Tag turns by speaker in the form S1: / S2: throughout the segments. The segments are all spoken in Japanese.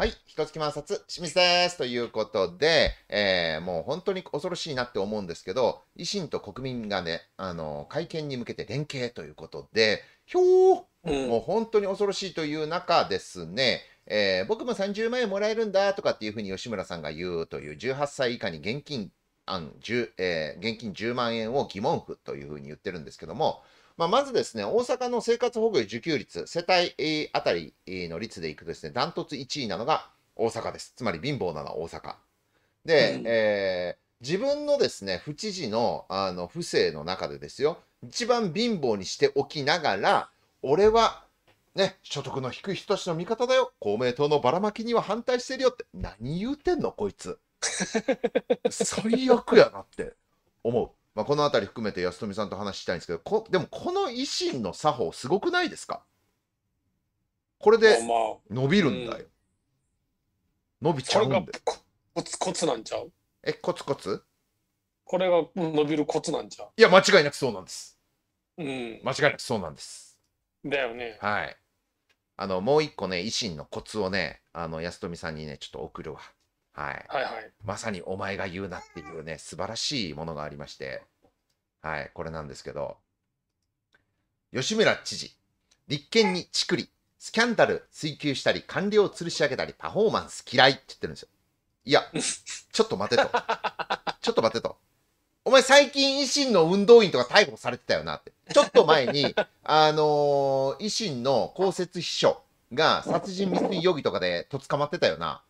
S1: はい、つ月万札、清水ですということで、えー、もう本当に恐ろしいなって思うんですけど、維新と国民がね、あの会見に向けて連携ということで、ひょー、もう本当に恐ろしいという中ですね、えー、僕も30万円もらえるんだとかっていうふうに吉村さんが言うという、18歳以下に現金案、えー、現金10万円を疑問符というふうに言ってるんですけども、まあ、まずですね、大阪の生活保護受給率、世帯あたりの率でいくとですね、ダントツ1位なのが大阪です。つまり貧乏なのは大阪。で、うん、えー、自分のですね、府知事のあの不正の中でですよ、一番貧乏にしておきながら、俺はね、所得の低い人たちの味方だよ、公明党のばらまきには反対してるよって、何言うてんの、こいつ。最悪やなって思う。まあ、この辺り含めて安富さんと話したいんですけどこでもこの維新の作法すごくないですかこれで伸びるんだよ、伸びちゃうんだ
S2: よコツコツなんちゃうえコツコツこれが伸びるコツなんちゃう
S1: いや間違いなくそうなんですうん間違いなくそうなんですだよねはいあのもう一個ね維新のコツをねあの安富さんにねちょっと送るわはい。はいはい。まさにお前が言うなっていうね、素晴らしいものがありまして、はい、これなんですけど、吉村知事、立憲にチクリ、スキャンダル追及したり、官僚を吊るし上げたり、パフォーマンス嫌いって言ってるんですよ。いや、ちょっと待てと。ちょっと待てと。お前最近維新の運動員とか逮捕されてたよなって。ちょっと前に、あのー、維新の公設秘書が殺人未遂容疑とかでとつかまってたよな。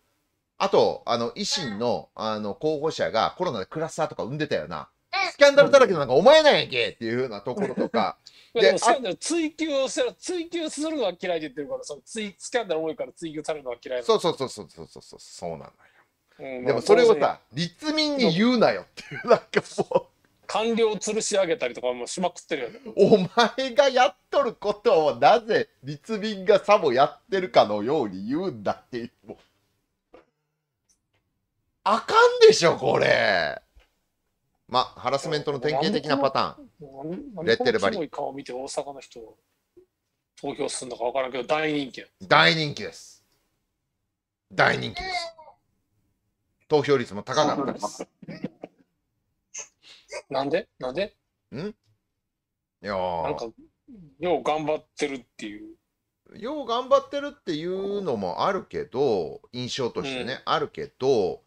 S1: あと、あの、維新の、あの、候補者がコロナでクラスターとか生んでたよな。スキャンダルだらけのなんか、お前なんやけっていうふうなところとか。
S2: でもスキャンダル追求する、追求するのは嫌いで言ってるから、そのいスキャンダル多いから追求されるのは嫌いそうそうそうそうそうそう、そうなんだよ。うん、でもそれをさ、立民に言うなよっていう、なんかもう。官僚吊るし上げたりとかもしまくってるよね。お
S1: 前がやっとることをなぜ立民がさもやってるかのように言うんだっていう。あかんでしょ、これ。まあ、ハラスメントの典型的なパタ
S2: ーン。レッテル張り。顔見て大阪の人、投票するのかわからんけど、大人気。
S1: 大人気です。大人気です。投票率も高かったです。なんでなんでんいやなんか、よう頑張ってるっていう。よう頑張ってるっていうのもあるけど、印象としてね、うん、あるけど、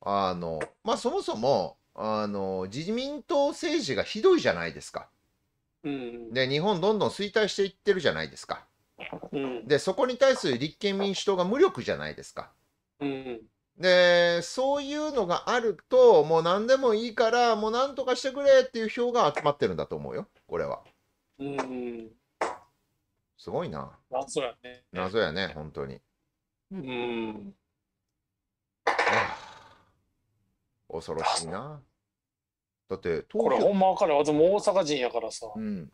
S1: あの、まあ、そもそも、あの、自民党政治がひどいじゃないですか。うん、で、日本どんどん衰退していってるじゃないですか。うん、で、そこに対する立憲民主党が無力じゃないですか。うん、で、そういうのがあると、もう何でもいいから、もう何とかしてくれっていう票が集まってるんだと思うよ、これは。
S2: うん、すごいな。謎やね。
S1: 謎やね、本当に。
S2: うん
S1: 恐ろしいな。だって東京これほん
S2: ま分かる。とも大阪人やからさ。うん。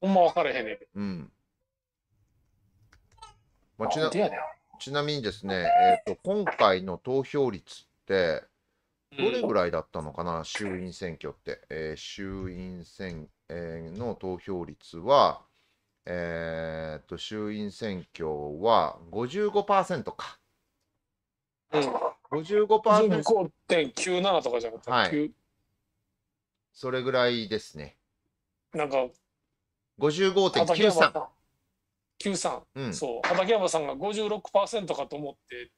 S2: ほんま分からへんねん。
S1: うん。まあ、ちなちなみにですね、えーと、今回の投票率って、どれぐらいだったのかな、うん、衆院選挙って。えー、衆院選、えー、の投票率は、えーと、衆院選挙は55%
S2: か。うん55%。点9 7とかじゃなかった、は
S1: い、それぐらいですね。なんか、55.93。
S2: 九三。うん、そう畠山さんが56%かと思って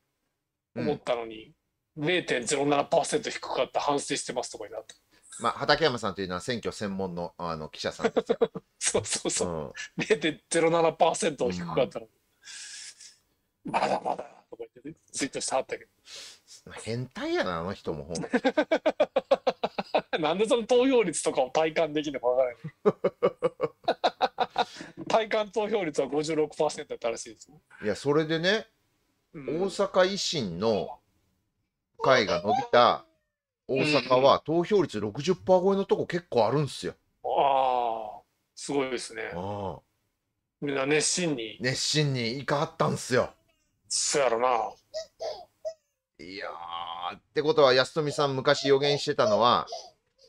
S2: 思ったのに、パー0.07%低かった反省してますとかになった
S1: まあ畠山さんというのは選挙専門のあの記者さん
S2: そうそうそう、パー0.07%低かったの、うん、まだまだとか言ってツイートしてはったけど変態やな、あの人も なんでその投票率とかを体感できるのか分からない。体感投票率は56%だったらしいです、ね、
S1: いや、それでね、うん、大阪維新の会が伸びた
S2: 大阪は
S1: 投票率60%超えのとこ結構あるんですよ。
S2: うん、ああ、すごいですね。あみんな熱心に。
S1: 熱心にいかはったんすよ。そやろな。いやー、ってことは、安富さん、昔予言してたのは、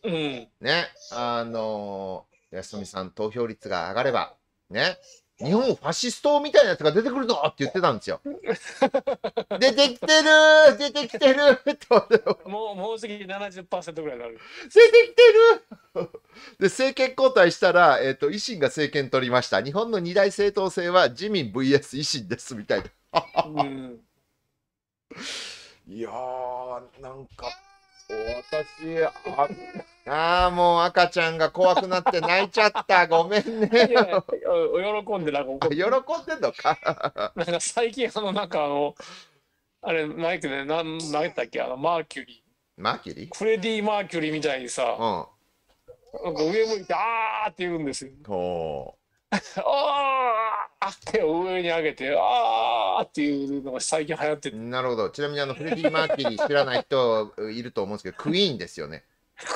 S1: うん、ね、あのー、安富さん、投票率が上がれば、ね、日本ファシストみたいなやつが出てくるぞって言ってたんですよ。出てきてる
S2: 出てきてる
S1: っ
S2: もう、もうすぐ70%ぐらいになる。出て
S1: きてるで、政権交代したら、えっ、ー、と、維新が政権取りました。日本の二大政党制は自民 VS 維新ですみたいな。うんいやー、なんか、私、あ、あーもう赤ちゃんが怖くなって泣いちゃった。ごめんね。いやいや
S2: 喜んでなんか怒っ喜んでんのか。なんか最近あのなんかあのあれマイクでなん投げたっけあのマーキュリーマーキュリーフレディ・マーキュリーみたいにさなんか上向いてあーって言うんですよ。うおー って上に上げて、あーっていうの
S1: が最近流行ってる。なるほど。ちなみにあの、フレディ・マーキュリー知らない人 いると思うんですけど、クイーンですよね。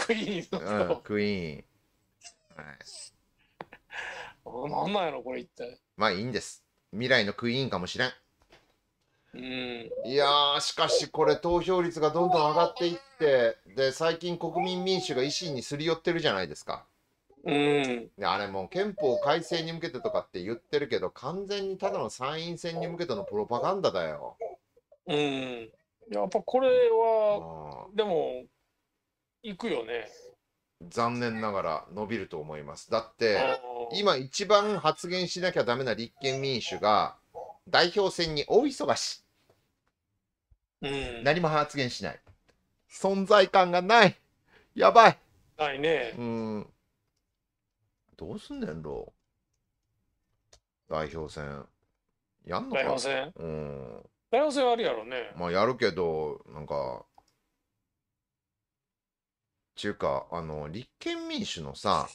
S2: クイーンの、うん、
S1: クイーン。は
S2: い。なんなんやろ、これ一体。
S1: まあいいんです。未来のクイーンかもしれん。うん、いやしかしこれ投票率がどんどん上がっていってで最近国民民主が維新にすり寄ってるじゃないですか。
S3: うん、
S1: あれも憲法改正に向けてとかって言ってるけど完全にただの参院選に向けてのプロパガンダだよ。うん、やっぱこれは、
S2: でも行くよね。
S1: 残念ながら伸びると思います。だって今一番発言しなきゃダメな立憲民主が代表選に大忙し。うん、何も発言しない。存在感がない。やばい。ないね。うんどうすんねんろ代表戦やんのか代表戦うん
S2: 代表戦はあるやろね
S1: まあやるけどなんかちゅうかあの立憲民主のさ、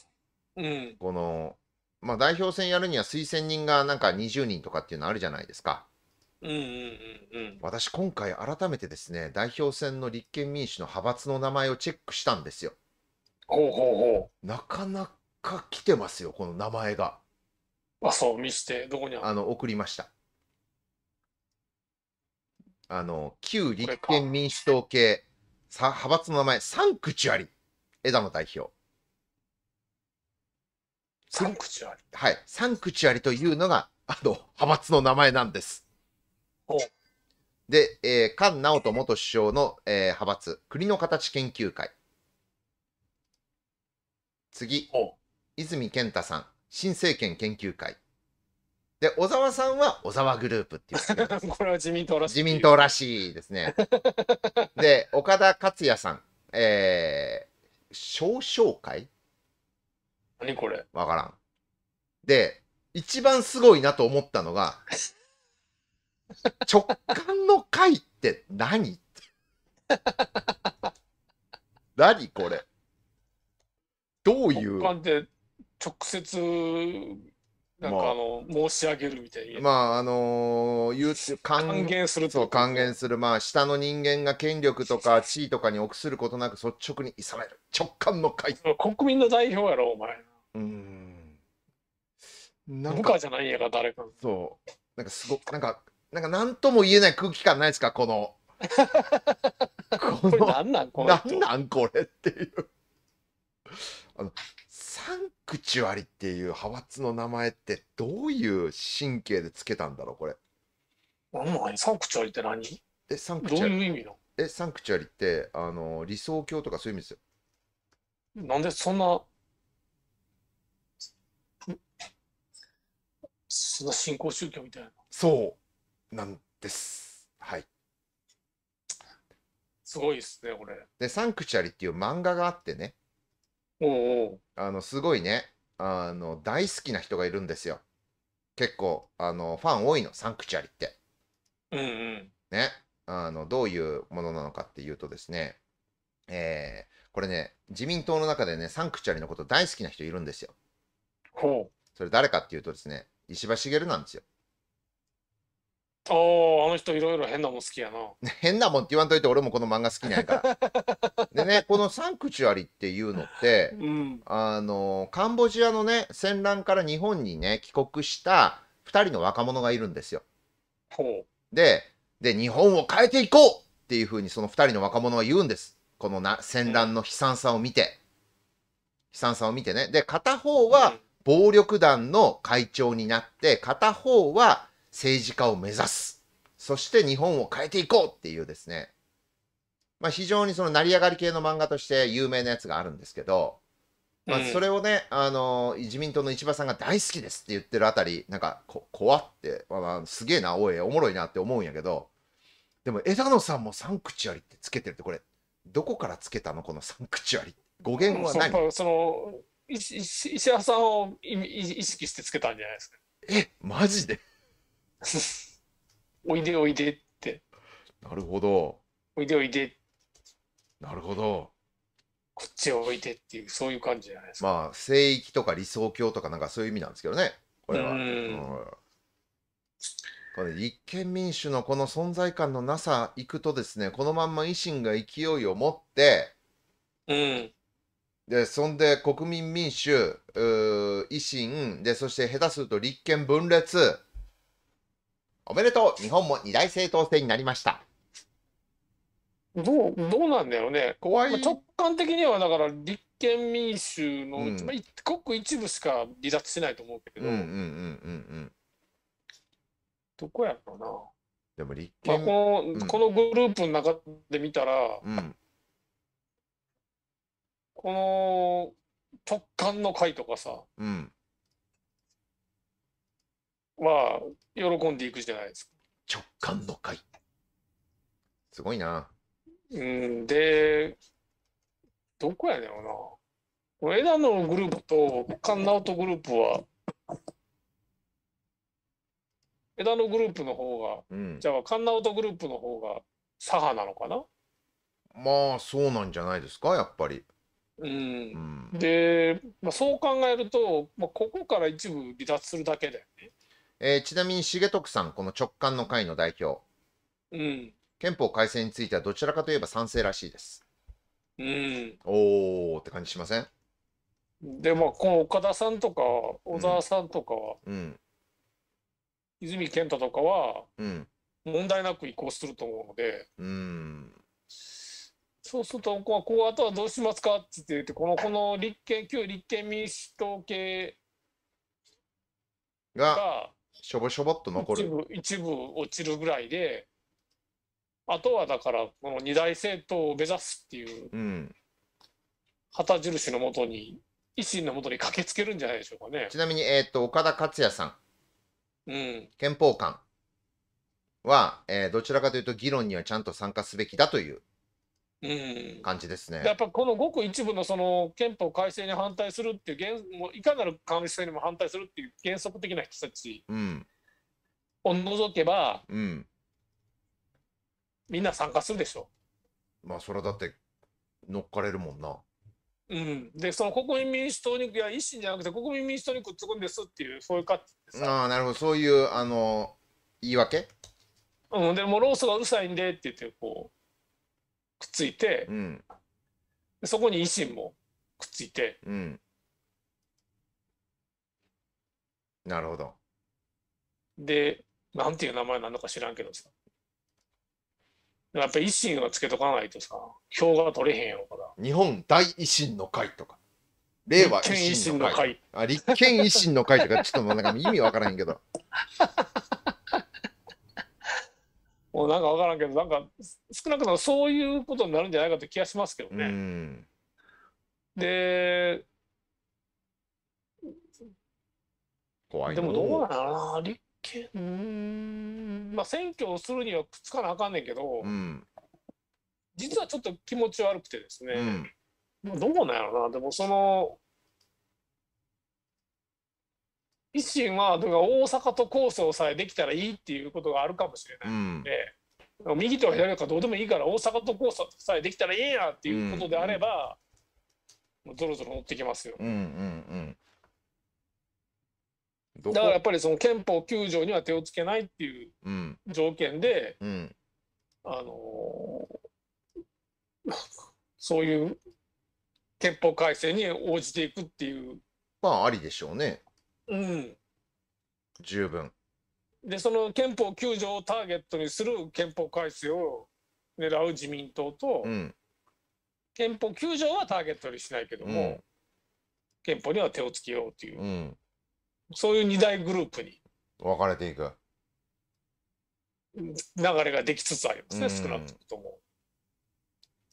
S1: うん、このまあ代表戦やるには推薦人がなんか20人とかっていうのあるじゃないですか
S3: うんうんうんうん、
S1: 私今回改めてですね代表選の立憲民主の派閥の名前をチェックしたんですよ。
S2: ほうほうほ
S1: うなかなか来てますよ、この名前が。
S2: あ、そう、見して、どこにあ
S1: るあの、送りました。あの、旧立憲民主党系、さ派閥の名前、サンクチュアリ、枝野代表。サンクチュアリはい、サンクチュアリというのが、あの、派閥の名前なんです。で、えー、菅直人元首相の、えー、派閥、国の形研究会。次、泉健太さん、新政権研究会。で、小沢さんは小沢グループっていう。これは自民党らしい。自民党らしいですね。で、岡田克也さん、えー、少々会何これわからん。で、一番すごいなと思ったのが、直感の会って何何これどういう。直感
S2: って直接なんかあの、申し上げるみたいな。ま
S1: あ、あの言う還元すると。還元する。まあ、下の人間が権力とか地位とかに臆することなく率直に
S2: いさめる。直感の会。国民の代表やろ、お前。
S3: うん。
S1: な
S2: んかじゃないやが、誰か。そう。
S1: なんかすごく、なんか、なんか何とも言えない空気感ないですか、この。この。なんなん、これ。なんなん、これっていう。あの、
S2: 参
S1: クチュアリっていう派閥の名前ってどういう神経でつけたんだろうこれ。
S2: 何サンクチュアリって何えサンクチュアリどういう意味の
S1: えサンクチュアリってあの理想郷とかそういう意味
S2: ですよ。なんでそんなそんな新興宗教みたいな。
S1: そうなんです。はい。
S2: すごいですね、これ。
S1: で、サンクチュアリっていう漫画があってね、あのすごいねあの大好きな人がいるんですよ結構あのファン多いのサンクチュアリって。
S3: うんう
S2: ん、
S1: ねあのどういうものなのかっていうとですね、えー、これね自民党の中でねサンクチュアリのこと大好きな人いるんですよ。ほうそれ誰かっていうとですね石破茂なんですよ。
S2: ああの人いろいろ変なもん好きやな
S1: 変なもんって言わんといて俺もこの漫画好きなんやから でねこの「サンクチュアリ」っていうのって、うん、あのカンボジアのね戦乱から日本にね帰国した2人の若者がいるんですよでで日本を変えていこうっていうふうにその2人の若者は言うんですこのな戦乱の悲惨さを見て、悲惨さを見てねで片方は暴力団の会長になって片方は政治家を目指す。そして日本を変えていこうっていうですね、まあ、非常にその成り上がり系の漫画として有名なやつがあるんですけど、まあ、それをね、あの自民党の石破さんが大好きですって言ってるあたりなんかこ怖って、まあ、まあすげえなおいおもろいなって思うんやけどでも枝野さんも「サンクチュアリ」ってつけてるってこれどこからつけたのこの「サンクチュアリ」語源は何そ
S2: その石破さんを意識してつけたんじゃないですかえマジで おいでおいでって。
S1: なるほど。おいでおいで。なるほど。
S2: こっちへおいてっていう、そういう感じじゃないで
S1: すか。まあ、聖域とか理想郷とか、なんかそういう意味なんですけどね、これは。うんうんこれ立憲民主のこの存在感のなさいくとですね、このまんま維新が勢いを持って、うん、でそんで国民民主、維新で、そして下手すると立憲分裂、おめでとう日本も二大政党制になりました
S2: どうどうなんだよね怖い、まあ、直感的にはだから立憲民主の、うんまあ、ごく一部しか離脱しないと思うけ
S3: ど、うんうんうんうん
S2: どこやろうなでも立憲、まあ、この、うん、このグループの中で見たら、うん、この直感の会とかさ、うん、まあ、喜んでいくじゃないですか。直感の回。すごいな。うん、で、どこやねんよな。枝野グループと菅直人グループは、枝野グループの方が、うん、じゃあ菅直人グループの方が左派なのかな
S1: まあそうなんじゃないですかやっぱり。
S2: うん、うん、で、まあ、そう考えると、まあ、ここから一部離脱するだけだよね。
S1: えー、ちなみに重徳さん、この直感の会の代表、うん、憲法改正についてはどちらかといえば賛成らしいです。
S2: うん、
S1: おーって感じしません
S2: でも、この岡田さんとか、小沢さんとか、うん、泉健太とかは、問題なく移行すると思うので、うん、そうすると、こうあとはどうしますかって言って、このこの立憲、旧立憲民主党系が
S1: しょぼしょぼっと残る
S2: 一部一部落ちるぐらいであとはだからこの二大政党を目指すっていう、うん、旗印のもとに維新のもとに駆けつけるんじゃないでしょうかね
S1: ちなみに、えーと、岡田克也さん、うん、憲法官は、えー、どちらかというと議論にはちゃんと参加すべきだという感じですね、うん、やっ
S2: ぱこのごく一部のその憲法改正に反対するっていうもういかなる能性にも反対するっていう原則的な人たちを除けば、うん、みんな参加するでしょ
S1: まあそれはだって乗っかれるもんな。
S2: うん、でその国民民主党にいや維新じゃなくて国民民主党にくっつくんですっていうそういうか
S1: ああなるほどそういうあの言い訳
S2: うんでもロースがうるさいんでって言ってこくっついて、うん、そこに維新もくっついて、
S3: うん、
S1: なるほど
S2: でなんていう名前なのか知らんけどさやっぱ維新はつけとかないとさ票が取れへんやろから
S1: 日本大維新の会とか令和維新の会あ立憲維新の会とかちょっともうなんか意味わからへんけど
S2: もうなんか分からんけどなんか少なくともそういうことになるんじゃないかって気がしますけどね。で怖いでもどうなのな立憲うんまあ選挙をするにはくっつかなあかんねんけど、うん、実はちょっと気持ち悪くてですね、うん、どうなんやろなでもその維新はだから大阪と構想さえできたらいいっていうことがあるかもしれないので。うん右と左とかどうでもいいから大阪と構想さえできたらいいやっていうことであれば、うん、ぞろぞろ乗ってきますよ、
S3: うんうんうん、だからやっ
S2: ぱりその憲法9条には手をつけないっていう条件で、うんうん、あのー、そういう
S1: 憲法改正に応じていくっていうまあありでしょうねうん、十分
S2: でその憲法9条をターゲットにする憲法改正を狙う自民党と、うん、憲法9条はターゲットにしないけども、うん、憲法には手をつけようという、うん、そういう2大グループに
S1: 分かれていく
S2: 流れが
S1: できつつありますね、少なくとも。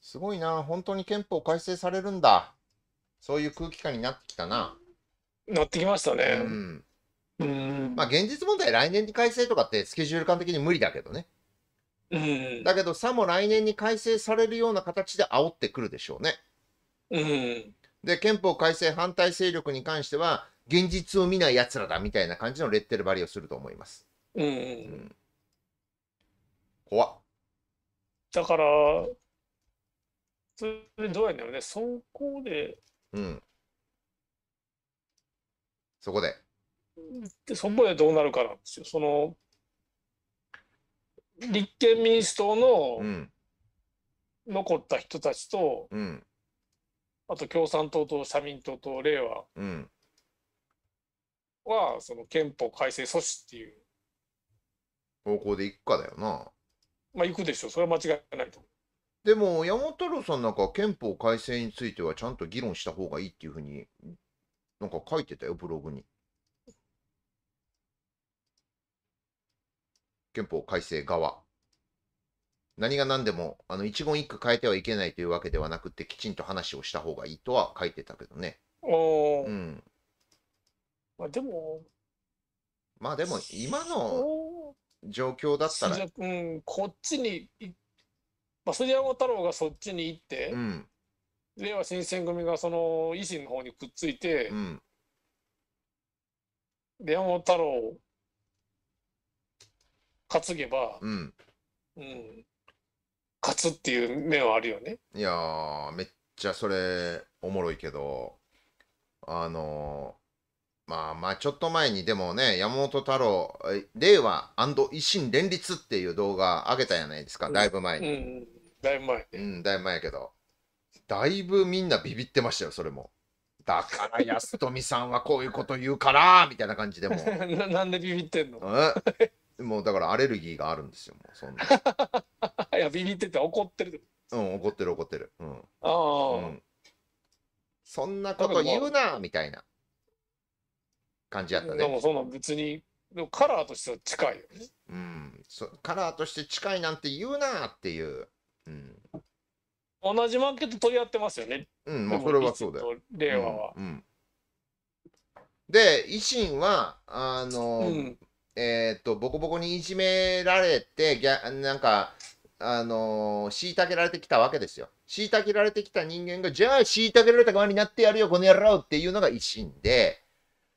S1: すごいな、本当に憲法改正されるんだ、そういう空気感になってきたな。なってきましたね。うん。うん、まあ現実問題来年に改正とかってスケジュール感的に無理だけどね。うん、だけどさも来年に改正されるような形で煽ってくるでしょうね。うん、で憲法改正反対勢力に関しては現実を見ないやつらだみたいな感じのレッテル張りをすると思います。
S2: うん、うん、怖っ。だからそれどうやんだろうねそこで、
S1: うん、そこで。
S2: で、そこでどうなるかなんですよ。その、立憲民主党の、残った人たちと、うん、あと共産党と社民党と令和は、うん、その憲法改正阻止っていう
S1: 方向でいくかだよな。
S2: まあ、行くでしょう、それは間違いないと。
S1: でも、山太郎さんなんか憲法改正についてはちゃんと議論した方がいいっていうふうになんか書いてたよ、ブログに。憲法改正側。何が何でも、あの、一言一句変えてはいけないというわけではなくて、きちんと話をした方がいいとは書いてたけどね。
S2: おー。うん。まあでも、
S1: まあでも、今の状況だったら。
S2: うん、こっちに、まあ、杉山太郎がそっちに行って、うん、れいわ新選組がその維新の方にくっついて、うん、山本太郎担げば、うん、うん、勝つっていう面はあるよね。
S1: いやめっちゃそれおもろいけどあのー、まあまあちょっと前にでもね山本太郎令和維新連立っていう動画上げたじゃないですか、うん、だいぶ前に、うん、だいぶ前、うん、だいぶ前やけどだいぶみんなビビってましたよ、それも。だから 安富さんはこういうこと言うからみたいな感じでも ななんでビビってんのえもうだからアレルギーがあるんですよもうそんな いやビビってて怒ってるうん怒ってる怒ってるうんあ
S2: あ、うん、
S1: そんなこと言うなみたいな感じやったねでもそんな
S2: 別にでもカラーとしては近いよね
S1: うんそ
S2: カラーとして近いな
S1: んて言うなっていううん
S2: 同じマーケット取り合ってますよね。う
S1: ん、まあ、それはそうだよ。令和は。うん、うん、で、維新は、あの、うん、えっ、ー、と、ボコボコにいじめられて、ギャなんか、あの虐げられてきたわけですよ。虐げられてきた人間が、じゃあ、虐げられた側になってやるよ、この野郎っていうのが維新で、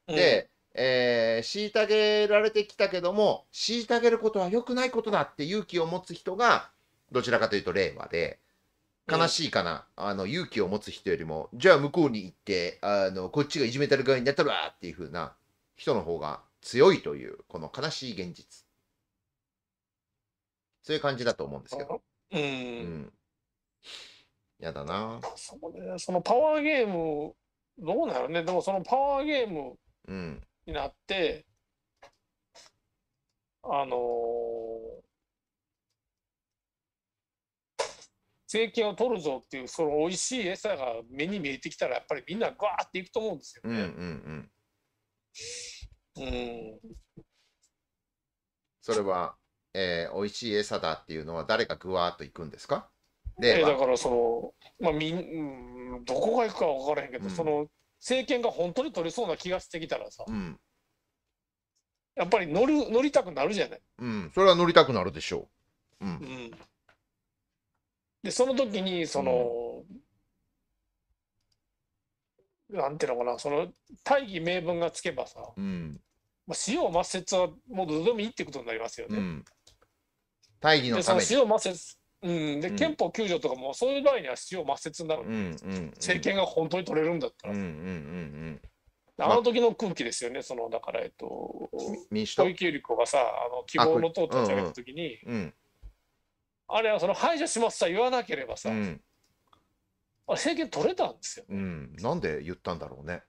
S1: で、うん、えー、虐げられてきたけども、虐げることは良くないことだって勇気を持つ人が、どちらかというと令和で、悲しいかな、あの勇気を持つ人よりもじゃあ向こうに行ってあのこっちがいじめたる側になったらっていううな人の方が強いというこの悲しい現実そういう感じだと思うんですけど
S2: うん、うん、
S1: やだな
S2: そそのパワーゲームどうなるねでもそのパワーゲームになって、うん、あのー政権を取るぞっていうその美味しい餌が目に見えてきたらやっぱりみんなガーっていくと思うんです
S3: よね。うん
S2: うん、うん、
S1: それは、えー、美味しい餌だっていうのは誰がぐわっといくんですか
S2: で、えー、だからその、まあみん、うん、どこがいくかは分からへんけど、うん、その政権が本当に取れそうな気がしてきたらさ、やっぱり乗る乗りたくなるじゃない。
S1: うん、それは乗りたくなるでしょ
S2: う。うん、うんで、その時に、その、うん、なんていうのかな、その、大義名分がつけばさ、うん、まあ、塩抹殺はもうどうでもいいってことになりますよね。う
S1: ん、大義のために。で、そ
S2: の塩抹殺、うん、で、憲法9条とかも、そういう場合には塩抹殺になる、う
S3: んうんうん、
S2: 政権が本当に取れるんだったら。うんうんうんうんあの時の空気ですよね、そのだから、えっと、民主党小池百合子がさ、あの希望の党を立ち上げた時に、うんうんうん、あれはその排除しますさ言わなければさ、うん、あれ政権取れたんです
S1: よ、うん、なんで言ったんだろうね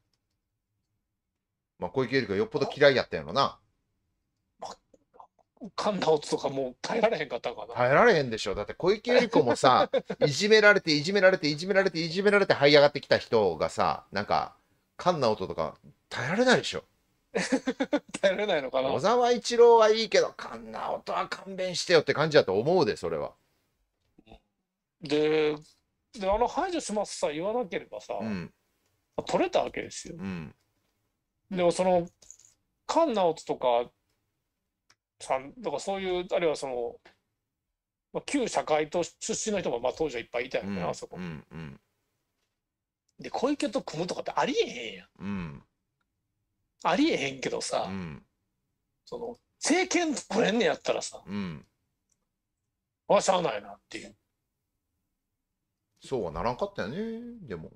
S1: まあ小池百合子よっぽど嫌いやったんやろな
S2: 神田落とかもう耐えられへんかったかな耐
S1: えられへんでしょだって小池百合子もさ いじめられていじめられていじめられていじめられて這い上がってきた人がさなんか神な人とか耐えられないでしょ
S2: 耐えれないのかな小沢
S1: 一郎はいいけど、カンナオとは勘弁し
S2: てよって感じだと思うで、それは。で、であの排除しますさ、言わなければさ、うん、取れたわけですよ。うん、でもその、カンナオとかさんとかそういう、あるいはその、まあ、旧社会と出身の人もまあ当時はいっぱいいたよね、うん、あそこ。うんうん、で、小池と組むとかってありえへんやん。うんありえへんけどさ、うん、その、政権取れんねやったらさ、うん。あ、しゃあないなっていう。
S1: そうはならんかったよね、でも。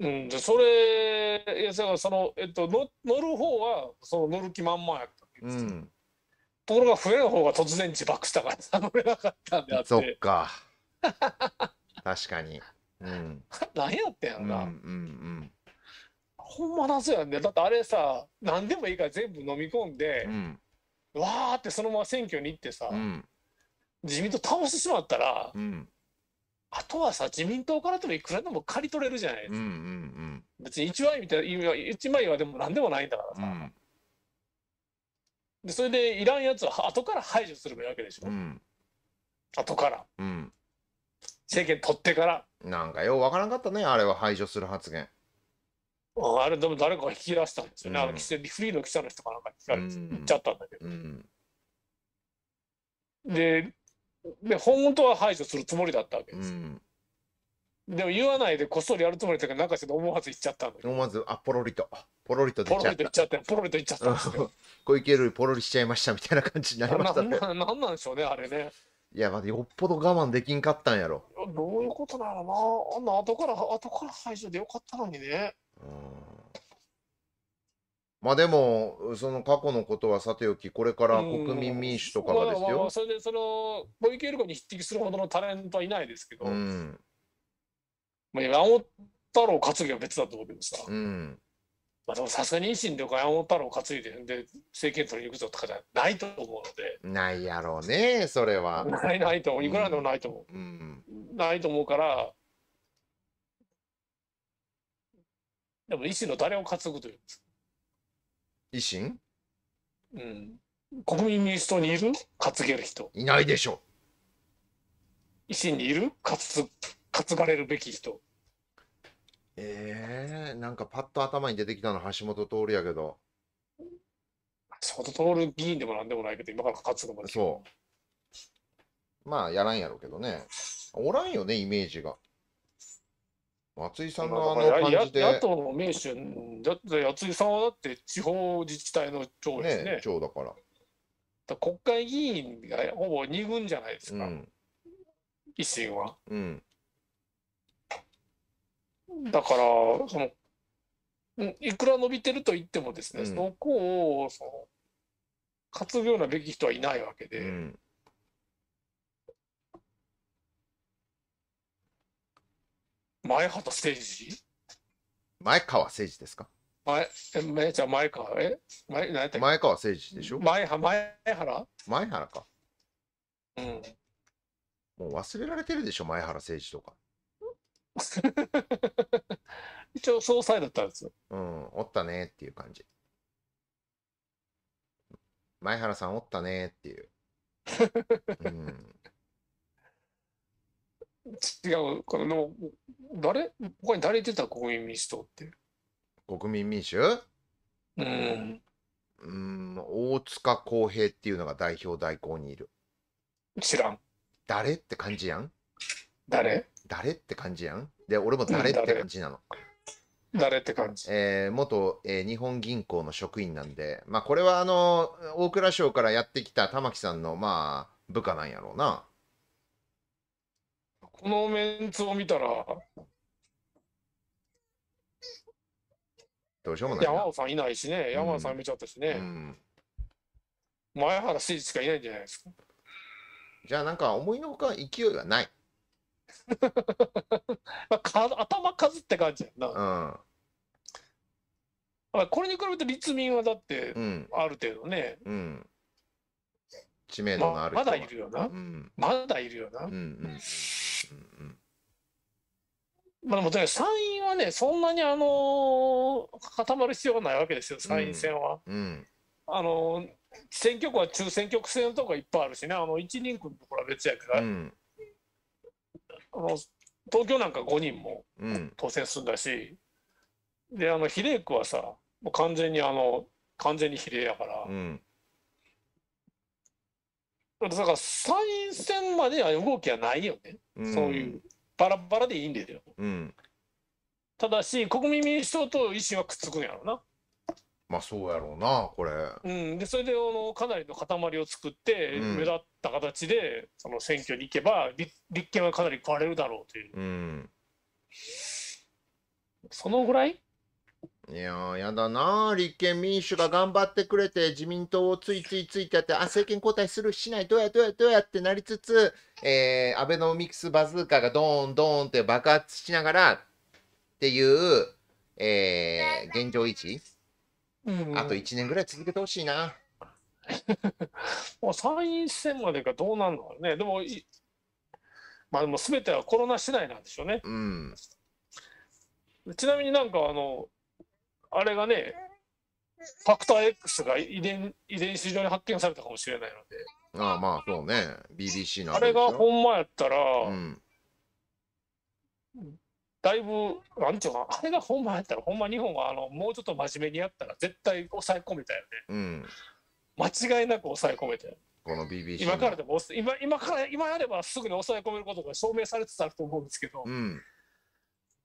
S2: うん、でそれ、いや、だからその、えっと、の乗る方は、その乗る気満々やったんうん、ところが、増える方が突然自爆したから、乗れなかったんだって。そっ
S1: か。確かに。うん。
S2: 何やってんやろな。うんうんうん。ほんまだそうやんねだってあれさ何でもいいから全部飲み込んで、わーってそのまま選挙に行ってさ、自民党倒してしまったら、あとはさ自民党からでもいくらでも刈り取れるじゃないですか、うん
S3: うんうん
S2: 別に1枚みたいな一枚はでも何でもないんだからさ、うん、でそれでいらんやつは後から排除すればいいわけでしょ、うん、後から、うん、政権取ってから
S1: なんかようわからんかったねあれは排除する発言
S2: あれでも誰か引き出したんですよね、うん、あのフリーの記者の人かなんか引聞かっちゃったんだけど、でで本当は排除するつもりだったわけです、でも言わないでこっそりやるつもりだかどなんかして思わず言っちゃったんだけど思わずあポロリとポロリと出ちゃったポロリと言っちゃったんで
S1: すよ小池ルポロリしちゃいましたみたいな感じになりましたね なな
S2: なんなんでしょうねあれね
S1: いや、まだよっぽど我慢できんかったんやろ。
S2: どういうことなのな。あんな後から、後から排除でよかったのにね。
S1: まあでも、その過去のことはさておき、これから国民民主とかがですよ。まあ、そ
S2: れで、その、小池百合子に匹敵するほどのタレントはいないですけど、うん、まあ、山本太郎担ぎは別だと思うけどさ、うん、まあでもさすがに維新か山本太郎担いで、で、政権取りに行くぞとかじゃないと思うので。
S1: ないやろうね、それは。ないな
S2: いと思う。いくらでもないと思う。うん、ないと思うから、でも維新の誰を担ぐというんです維新うん。国民民主党にいる担げる人。いないでしょう。維新にいる担担がれるべき人。
S1: えー、なんかパッと頭に出てきたの橋本徹やけど。
S2: 橋本徹議員でもなんでもないけど、今から担ぐまで。
S1: そう。まあ、やらんやろうけどね。おらんよね、イメージが。松井さんのあの感じで。野党
S2: の名手、だって松井さんはだって地方自治体の長ですね。ね長だから。から国会議員がほぼ二軍じゃないですか、うん、維新は。うん、だからその、いくら伸びてると言ってもですね、うん、そこをその担ぐようなべき人はいないわけで。うん前畑誠二前
S1: 川誠二ですか
S2: 前、え、めじゃあ前川、え前、何や
S1: った前川誠二でしょ前
S2: は前原前原か。うん。
S1: もう忘れられてるでしょ、前原誠二とか。一応総裁だったんですよ。うん、おったねっていう感じ。前原さんおったねっていう。うん、
S2: 違うこの誰他に誰出た国民民主党って
S1: 国民民主
S2: うん
S1: うん大塚康平っていうのが代表代行にいる知らん誰って感じやん誰誰って感じやんで俺も誰って感じなの、誰って感じ、えー、元、えー、日本銀行の職員なんで、まあ、これはあの大蔵省からやってきた玉木さんの、まあ、部下なんやろうな。
S2: このメンツを見たら、
S1: どうしようもないな。山
S2: 尾さんいないしね、山尾さん見ちゃったしね、うん前原誠司しかいないんじゃないですか。じゃあなんか思
S1: いのほか勢いがない。まあ、か頭数って感じやな。うんあ
S2: これに比べて立民はだって、ある程度ね、
S1: うん。知名度のある人まだいる
S2: よな、うんまだいるよな、うんうんうんまあでも、ね、参院はね、そんなにあのー、固まる必要がないわけですよ、参院選は。うんうん、あのー、選挙区は中選挙区制のとこがいっぱいあるしね、あの1人区のところは別やけど、うん、あの東京なんか5人も当選するんだし、であの比例区はさ、もう完全にあの完全に比例やから。うんだから参院選までは動きはないよね、うん、そういうバラバラでいいんだよ、うん、ただし国民民主党と維新はくっつくんやろうな
S1: まあそうやろうなこれ、
S2: うん、でそれであのかなりの塊を作って、目立った形でその選挙に行けば立立憲はかなり壊われるだろうとい
S3: う、うん、
S1: そのぐらいいややだな立憲民主が頑張ってくれて、自民党をついついついてやって、あ、政権交代する、しない、どうや、どうや、どうやってなりつつ、えー、アベノミクスバズーカがドーン、ドーンって爆発しながらっていう、えー、現状維持、うん、あと1年ぐらい続けてほ
S2: しいな。もう参院選までがどうなんのね、でも、まあでも全てはコロナ次第なんでしょうね。うん、ちなみになんかあのあれがね、ファクター X が遺伝遺伝子上に発見されたかもしれないの
S1: で。ああまあそうね BBC のあれがほん
S2: まやったら、うん、だいぶなんちゅうかあれがほんまやったらほんま日本はあのもうちょっと真面目にやったら絶対抑え込めたよね、
S3: う
S1: ん、
S2: 間違いなく抑え込めたよ
S1: この BBC 今から
S2: でも今今から今やればすぐに抑え込めることが証明されてたと思うんですけど、うん、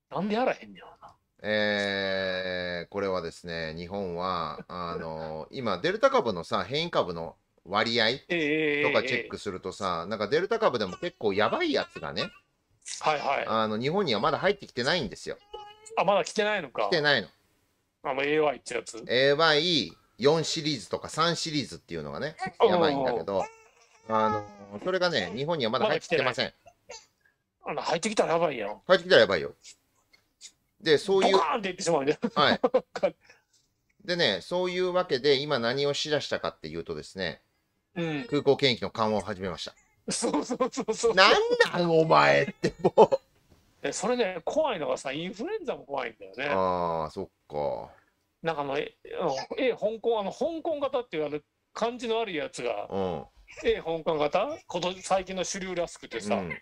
S2: なんでやらへんねやろな
S1: えー、これはですね、日本は、あの今、デルタ株のさ、変異株の割合とかチェックするとさ、なんかデルタ株でも結構やばいやつがね、はいはい。あの日本にはまだ入ってきてないんですよ。
S2: あ、まだ来てないのか。来てないの。あ AY ってやつ。
S1: AY4 シリーズとか3シリーズっていうのがね、やばいんだけど、あのそれがね、日本にはまだ入ってきてません。
S2: あの入ってきたらやばいよ。
S1: 入ってきたらやばいよ。で、そういう。ーンってってしまうはい。でね、そういうわけで、今何をしだしたかっていうとですね、うん、空港検疫の緩和を始めました。
S3: そうそうそ
S2: うそう。なんなんお前ってもう。それね、怖いのがさ、インフルエンザも怖いんだよね。ああ、そっか。なんかあの、え、え香港、あの、香港型っていうあの、感じのあるやつが、うん、え、香港型この最近の主流らしくてさ、うん、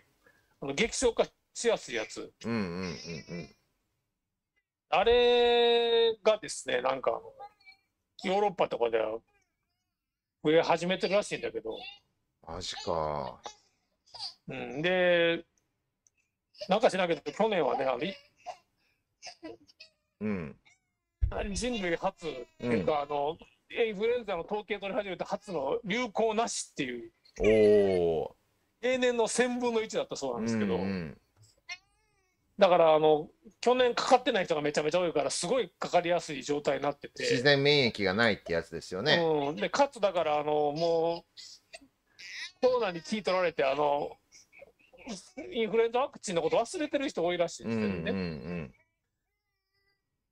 S2: あの激症化しやすいやつ。
S3: うんうんうんうん。
S2: あれがですね、なんか、ヨーロッパとかでは増え始めてるらしいんだけど。
S3: マジか。
S2: うん、で、なんかしないけど、去年はね、あの、うん。人類初っていうか、うん、あの、インフルエンザの統計取り始めた初の流行なしっていう。
S3: おお。
S2: 例年の1000分の1だったそうなんですけど。うんうんだからあの去年かかってない人がめちゃめちゃ多いからすごいかかりやすい状態になってて自然
S1: 免疫がないってやつですよね、
S2: うん、でかつだからあのもうコロナに気取られてあのインフルエンザワクチンのこと忘れてる人多いらしいですよね、うんうんうん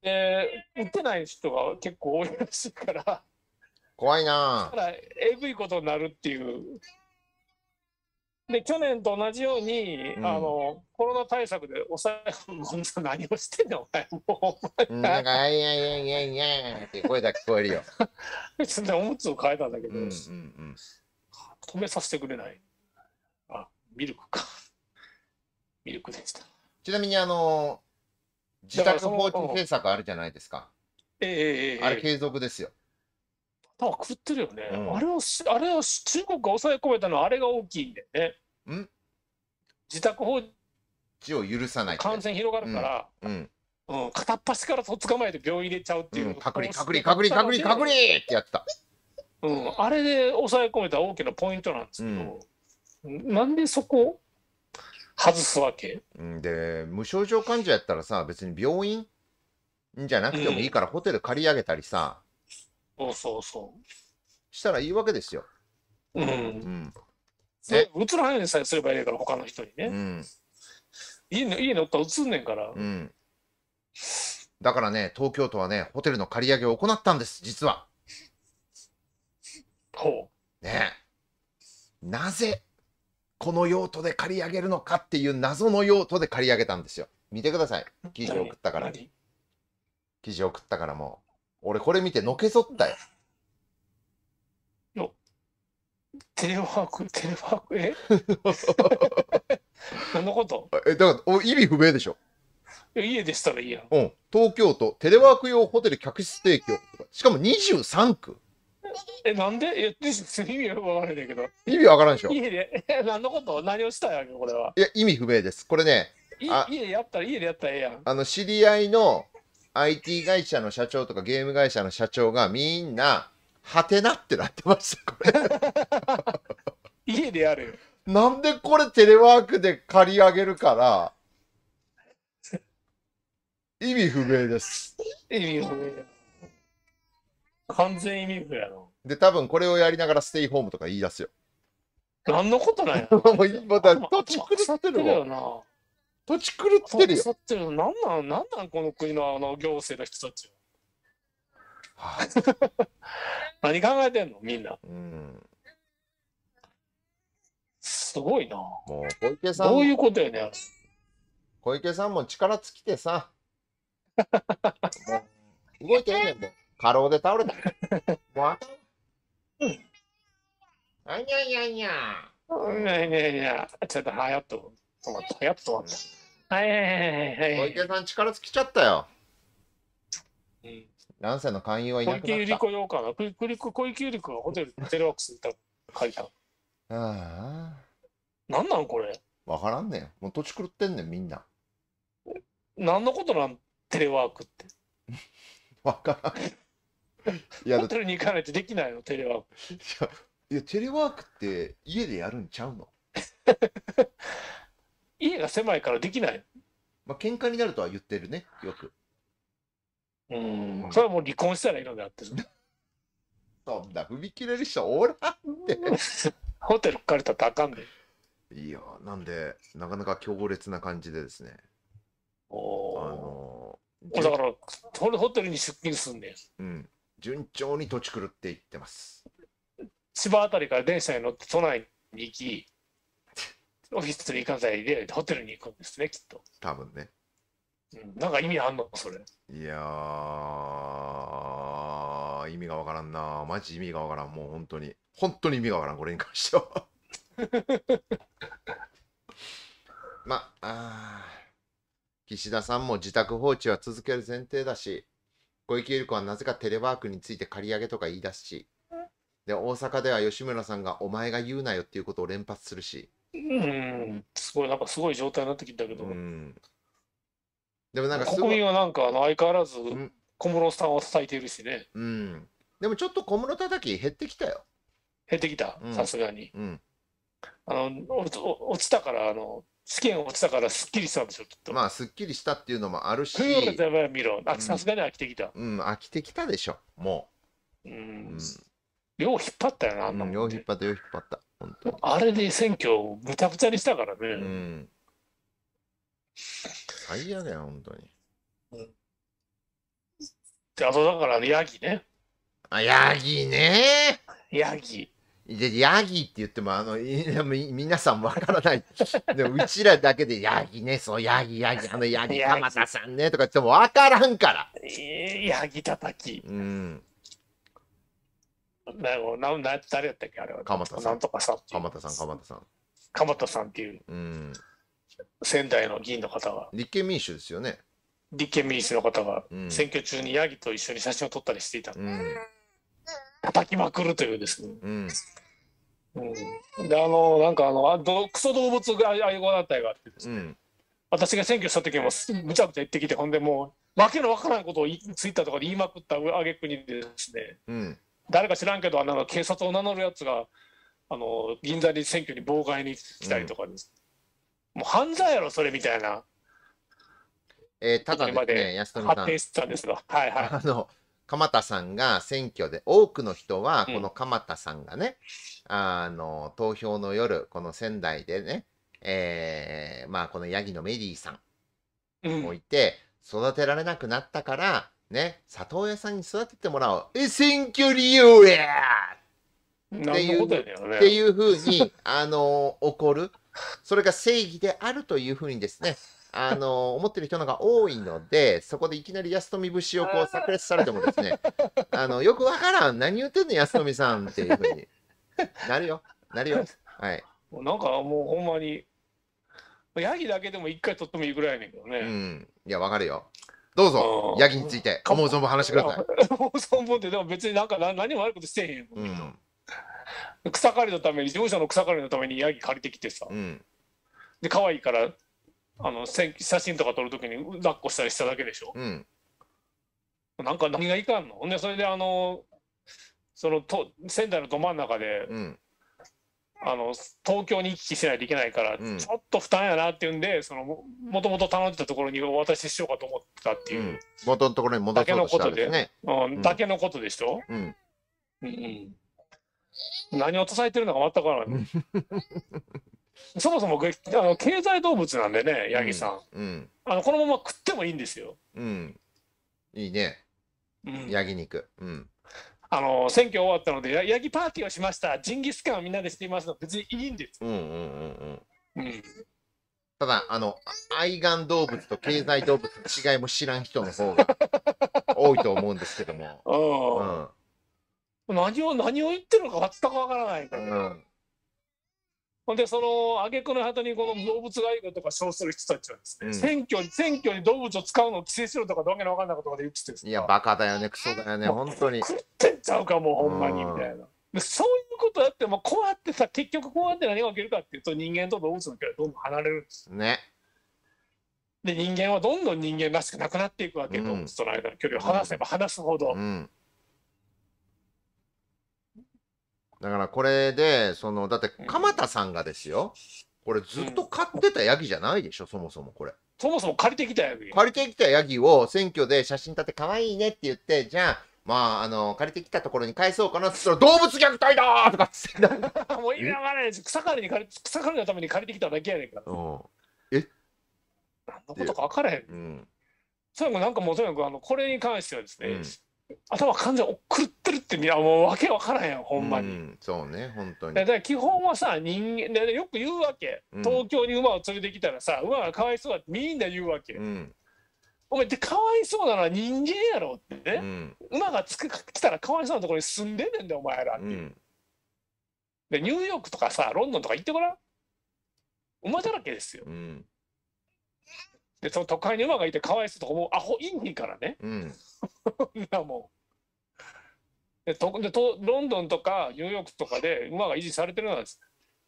S2: で、打ってない人が結構多いらしいから。
S1: 怖いなぁ。
S2: だから、えぐいことになるっていう。で去年と同じように、うん、あのコロナ対策で抑え込む何をしてんねんお前もうお前なんか「いやいやいやいや」って声だけ聞こえるよ別におむつを変えたんだけど、うんうんうん、止めさせてくれないあミルクかミルクでしたちなみにあの自宅放置政
S1: 策あるじゃないですか
S2: ええー、あれ
S1: 継続ですよ、
S2: 頭食ってるよね、うん、あれをあれを中国が抑え込めたのはあれが大きいんだよねん自宅放置を許さない感染広がるから、うん、うんうん、片っ端からとっ捕まえて病院入れちゃうっていう、うん、隔離隔離隔離隔離隔離ってやった、うん、あれで抑え込めた大きなポイントなんですけど、うん、なんでそこ
S1: 外すわけで無症状患者やったらさ別に病院じゃなくてもいいから、ホテル借り上げたりさ
S2: そうそうそうしたらいいわけですようん、うんね、映らないようにさえすればいいから、他の人にね。うん、家に家におったら映んねんから。う
S3: ん、
S1: だからね、東京都はね、ホテルの借り上げを行ったんです、実は。ほう。ねなぜ、この用途で借り上げるのかっていう謎の用途で借り上げたんですよ。見てください。記事送ったから。
S3: 記
S1: 事送ったからもう。俺これ見てのけぞったよ。
S2: テレワーク、テレワーク、え
S1: 何のことえ、だからお、意味不明でしょ。
S2: 家でしたらいいやん。
S1: うん。東京都、テレワーク用ホテル客室提供とか。しかも23区。
S2: え、なんでいや、意味わからないけど。意味わからんでしょ。家で、何のこと何をしたやんこれは。い
S1: や、意味不明です。これね。
S2: 家でやったら家でやったらええやん。
S1: あの、知り合いの IT 会社の社長とかゲーム会社の社長がみんな、はてなってなってましたこれ家でやるなんでこれテレワークで借り上げるから意味不明です
S2: 意味不明完全意味不明やろ
S1: で多分これをやりながらステイホームとか言い出すよ何のことなんやもう今だ
S3: 土地狂ってるよな
S2: 土地狂ってるよ。何なん、なんなん、この国のあの行政の人たち。何考えてんのみんな。うん。すごいな。
S1: もう小池さん。どういうことやね小池さんも力尽きてさ。動いてんねんもう。過労で倒れた。もうあかん。
S2: あにゃにゃにゃ。うん、いやいやいや、ちょっと早っと止まった。早っと止まった。はいはいはいはい。小池さん力尽きちゃったよ。うん
S1: ランサの勧誘はいなくなった。小池百合
S2: 子用かな。小池百合子がホテルワークたあ
S1: あ。
S2: なんなんこれ。
S1: わからんねん。もう地狂ってんねん、みんな。
S2: 何のことなんテレワークって。わ
S1: からん。ホテ
S2: ルに行かないとできないの、テレワーク。
S1: いや、いやテレワークって家でやるんちゃうの
S2: 家が狭いからできない。まあ、喧嘩になるとは言ってるね、よく。うん、それはもう離婚したらいいのであってる、そ
S1: んな踏み切れる人おらんって。ホテル借りたらあかんで。いや、なんで、なかなか強烈な感じでですね。おあの
S2: ー、だから、ホテルに出勤すんねん。
S1: うん。順調に土地狂っていってま
S2: す。千葉あたりから電車に乗って都内に行き、オフィスに行かないで、ホテルに行くんですね、きっと。多分ね。なんか意味あんのそれ。い
S1: やー、意味がわからんな。マジ意味がわからん。もう本当に。本当に意味がわからん、これに関しては。まあ、岸田さんも自宅放置は続ける前提だし、小池百合子はなぜかテレワークについて借り上げとか言い出すし、で、大阪では吉村さんがお前が言うなよっていうことを連発するし。
S3: うん、
S2: すごい、なんかすごい状態になってきたけど。うん
S1: でもなんか国民
S2: はなんかあの相変わらず小室さんを支えているしね。うん。でもちょっと小室叩き減ってきたよ。減ってきた、さすがに。うん。あの落ち
S1: たからあの試験落ちたからすっきりしたんでしょきっとまあすっきりしたっていうのもあるしさ
S2: すがに飽きて
S1: きたうん、飽きてきたでしょもううん、よう引っ張ったよなあんなもん、よう引っ張ったよ引っ張った本当あれで選挙ぐちゃぐちゃにしたからねうん最悪やん、本当に。
S2: うん。あとだから、ヤギね。あ、ヤギね
S1: ヤギ。で、ヤギって言っても、あの、いでも 皆さんわからない。でも、うちらだけで、ヤギね、そう、ヤギ、ヤギ、あの、ヤギ、鎌田さんね、とか言ってもわからんから。
S2: えーヤギ叩き。うん。ななな誰やったっけあれは。鎌田さんなんと
S1: かさん鎌田さん、鎌田さん。
S2: 鎌田さんっていう。うん。仙台の議員の方が。
S1: 立憲民主ですよね。
S2: 立憲民主の方が、選挙中にヤギと一緒に写真を撮ったりしていた、うん、叩きまくるというですね。うんうん、であのなんかあのあどクソ動物愛護団体があってですね、うん、私が選挙した時もむちゃくちゃ言ってきてほんでもう訳のわからんことをツイッターとかで言いまくったあげくにですね、うん、誰か知らんけどあの警察を名乗るやつがあの銀座に選挙に妨害に来たりとかです、もう犯罪やろ、それみたいな。えー、ただですね、安富さん。たんですが、はいはい。あ
S1: の、鎌田さんが選挙で、多くの人は、この鎌田さんがね、うん、あの、投票の夜、この仙台でね、えー、まあ、このヤギのメリーさんをいて、育てられなくなったから、ね、里親さんに育ててもらおう。え、選挙利用や
S2: っていう、っていうふうに、
S1: あのー、怒るそれが正義であるというふうにですね、あの、思ってる人のが多いので、そこでいきなり安富節をこう炸裂されてもですね、あの、よくわからん、何言ってんの安富
S2: さんっていうふうになるよ、なるよ。はい。
S1: なんかも
S2: うほんまに、ヤギだけでも一回取ってもいいぐらいやねんけどね。うん。いや、わかるよ。どうぞ、ヤギについて、思う存分話してください。思う存分って、でも別になんか何も悪いことしてへんもん、うん草刈りのために自車の草刈りのためにヤギ借りてきてさ、うん、で可愛いからあの写真とか撮る時に抱っこしたりしただけでしょ、うん、なんか何がいかんのほんでそれであのそのと仙台のど真ん中で、うん、あの東京に行き来しないといけないから、うん、ちょっと負担やなっていうんでそのもともと頼んでたところにお渡ししようかと思ったっていう、うん、
S1: 元のところに戻たんですねだけのことで、う
S2: ん、けのことでしょ、うんうん何を支えてるのか全くわからない。そもそもあの経済動物なんでね、ヤギさんうん、うん。あのこのまま食ってもいいんですよ。うん。いいね。うん、ヤギ肉。うん。あの選挙終わったので、ヤギパーティーをしました、ジンギスカンをみんなでしていますの別にいいんです。うんうんうんうん。う
S1: ん、ただ、あの、愛玩動物と経済動物の違いも知らん人の方が多いと思うんですけども。うん
S2: 何を、何を言ってるのか全くわからないから。うんほんで、その、挙句の果てに、この動物愛護とか称する人たちはですね、うん、選挙に、選挙に動物を使うのを規制しろとか、どうげのわかんないことまで言ってていや、バカだよね、クソだよね、本当に。食ってんちゃうか、もう、ほんまに、みたいな。そういうことやって、もこうやってさ、結局こうやって何が起きるかっていうと、人間と動物の距離はどんどん離れるんですね。で、人間はどんどん人間らしくなくなっていくわけ、うん、動物との間の距離を離せば離すほど。う
S3: ん
S1: だからこれで、その、だって鎌田さんがですよ、これずっと買ってたヤギじゃないでしょ、そもそもこれ。そもそも借りてきたヤギ。借りてきたヤギを選挙で写真立て可愛いねって言って、じゃあ、まあ、あの、借りてきたところに返そうかなって言ったら、
S2: 動物虐待だとかっつって。もう意味わからないです。草刈りに借り、草刈りのために借りてきただけやねんか
S3: うん。え
S2: 何のことか分からへん。うん。それもなんかもうとにかく、あの、これに関してはですね、うん頭完全狂ってるってみんなもうわけわからへんほんまに、うん、そうね本当にだから基本はさ人間でよく言うわけ、東京に馬を連れてきたらさ馬がかわいそうだってみんな言うわけ、うん、お前ってかわいそうなのは人間やろってね、馬がつく来たらかわいそうなところに住んでんねんでお前らって、でニューヨークとかさロンドンとか行ってごらん馬だらけですよ、でその都会に馬がいてかわいそうとかもうアホいんねんからね、いやもうでとでとロンドンとかニューヨークとかで馬が維持されてるのは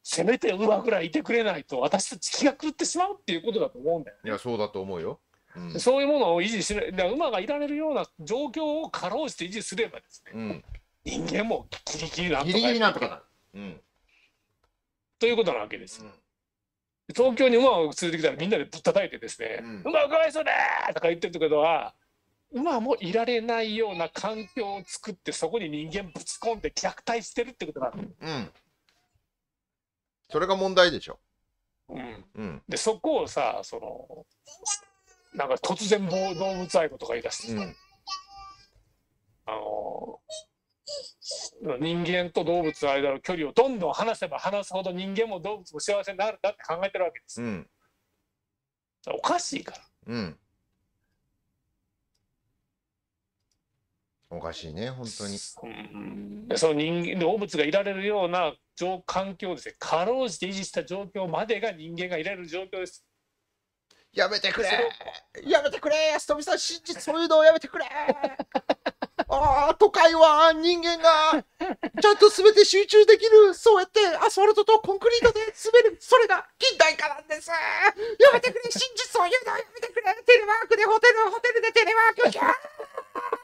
S2: せめて馬ぐらいいてくれないと私たち気が狂ってしまうっていうことだと思うんだよ、ね、いやそうだと思うよ、うん、そういうものを維持しない馬がいられるような状況を過労して維持すればですね、うん、人間もギリギリなんとかギリギリなんとかなる、うん、ということなわけです、うん東京に馬を連れてきたらみんなでぶったたいてですね「うん、馬かわいそうだ!」とか言ってるってことは今もいられないような環境を作ってそこに人間ぶち込んで虐待してるってことなの。うん。それが問題でしょ。うん、うん。でそこをさそのなんか突然暴動物愛護とか言い出してうさ、ん。あの人間と動物の間の距離をどんどん離せば離すほど人間も動物も幸せになるんだって考えてるわけですうん。おかしいから。うん。おかしいね本当に、うん、その人間動物がいられるような状環境ですねかろうじて維持した状況までが人間がいられる状況ですやめてくれやめてくれ安富さん真
S1: 実そういうのをやめてくれ ああ都会は人間がちゃんと全て集中できるそうやってアスファルトとコンクリートで滑るそれが近代化なんですやめてくれ真実を言うのやめてくれテレワークでホテルホテルでテレワ
S2: ーク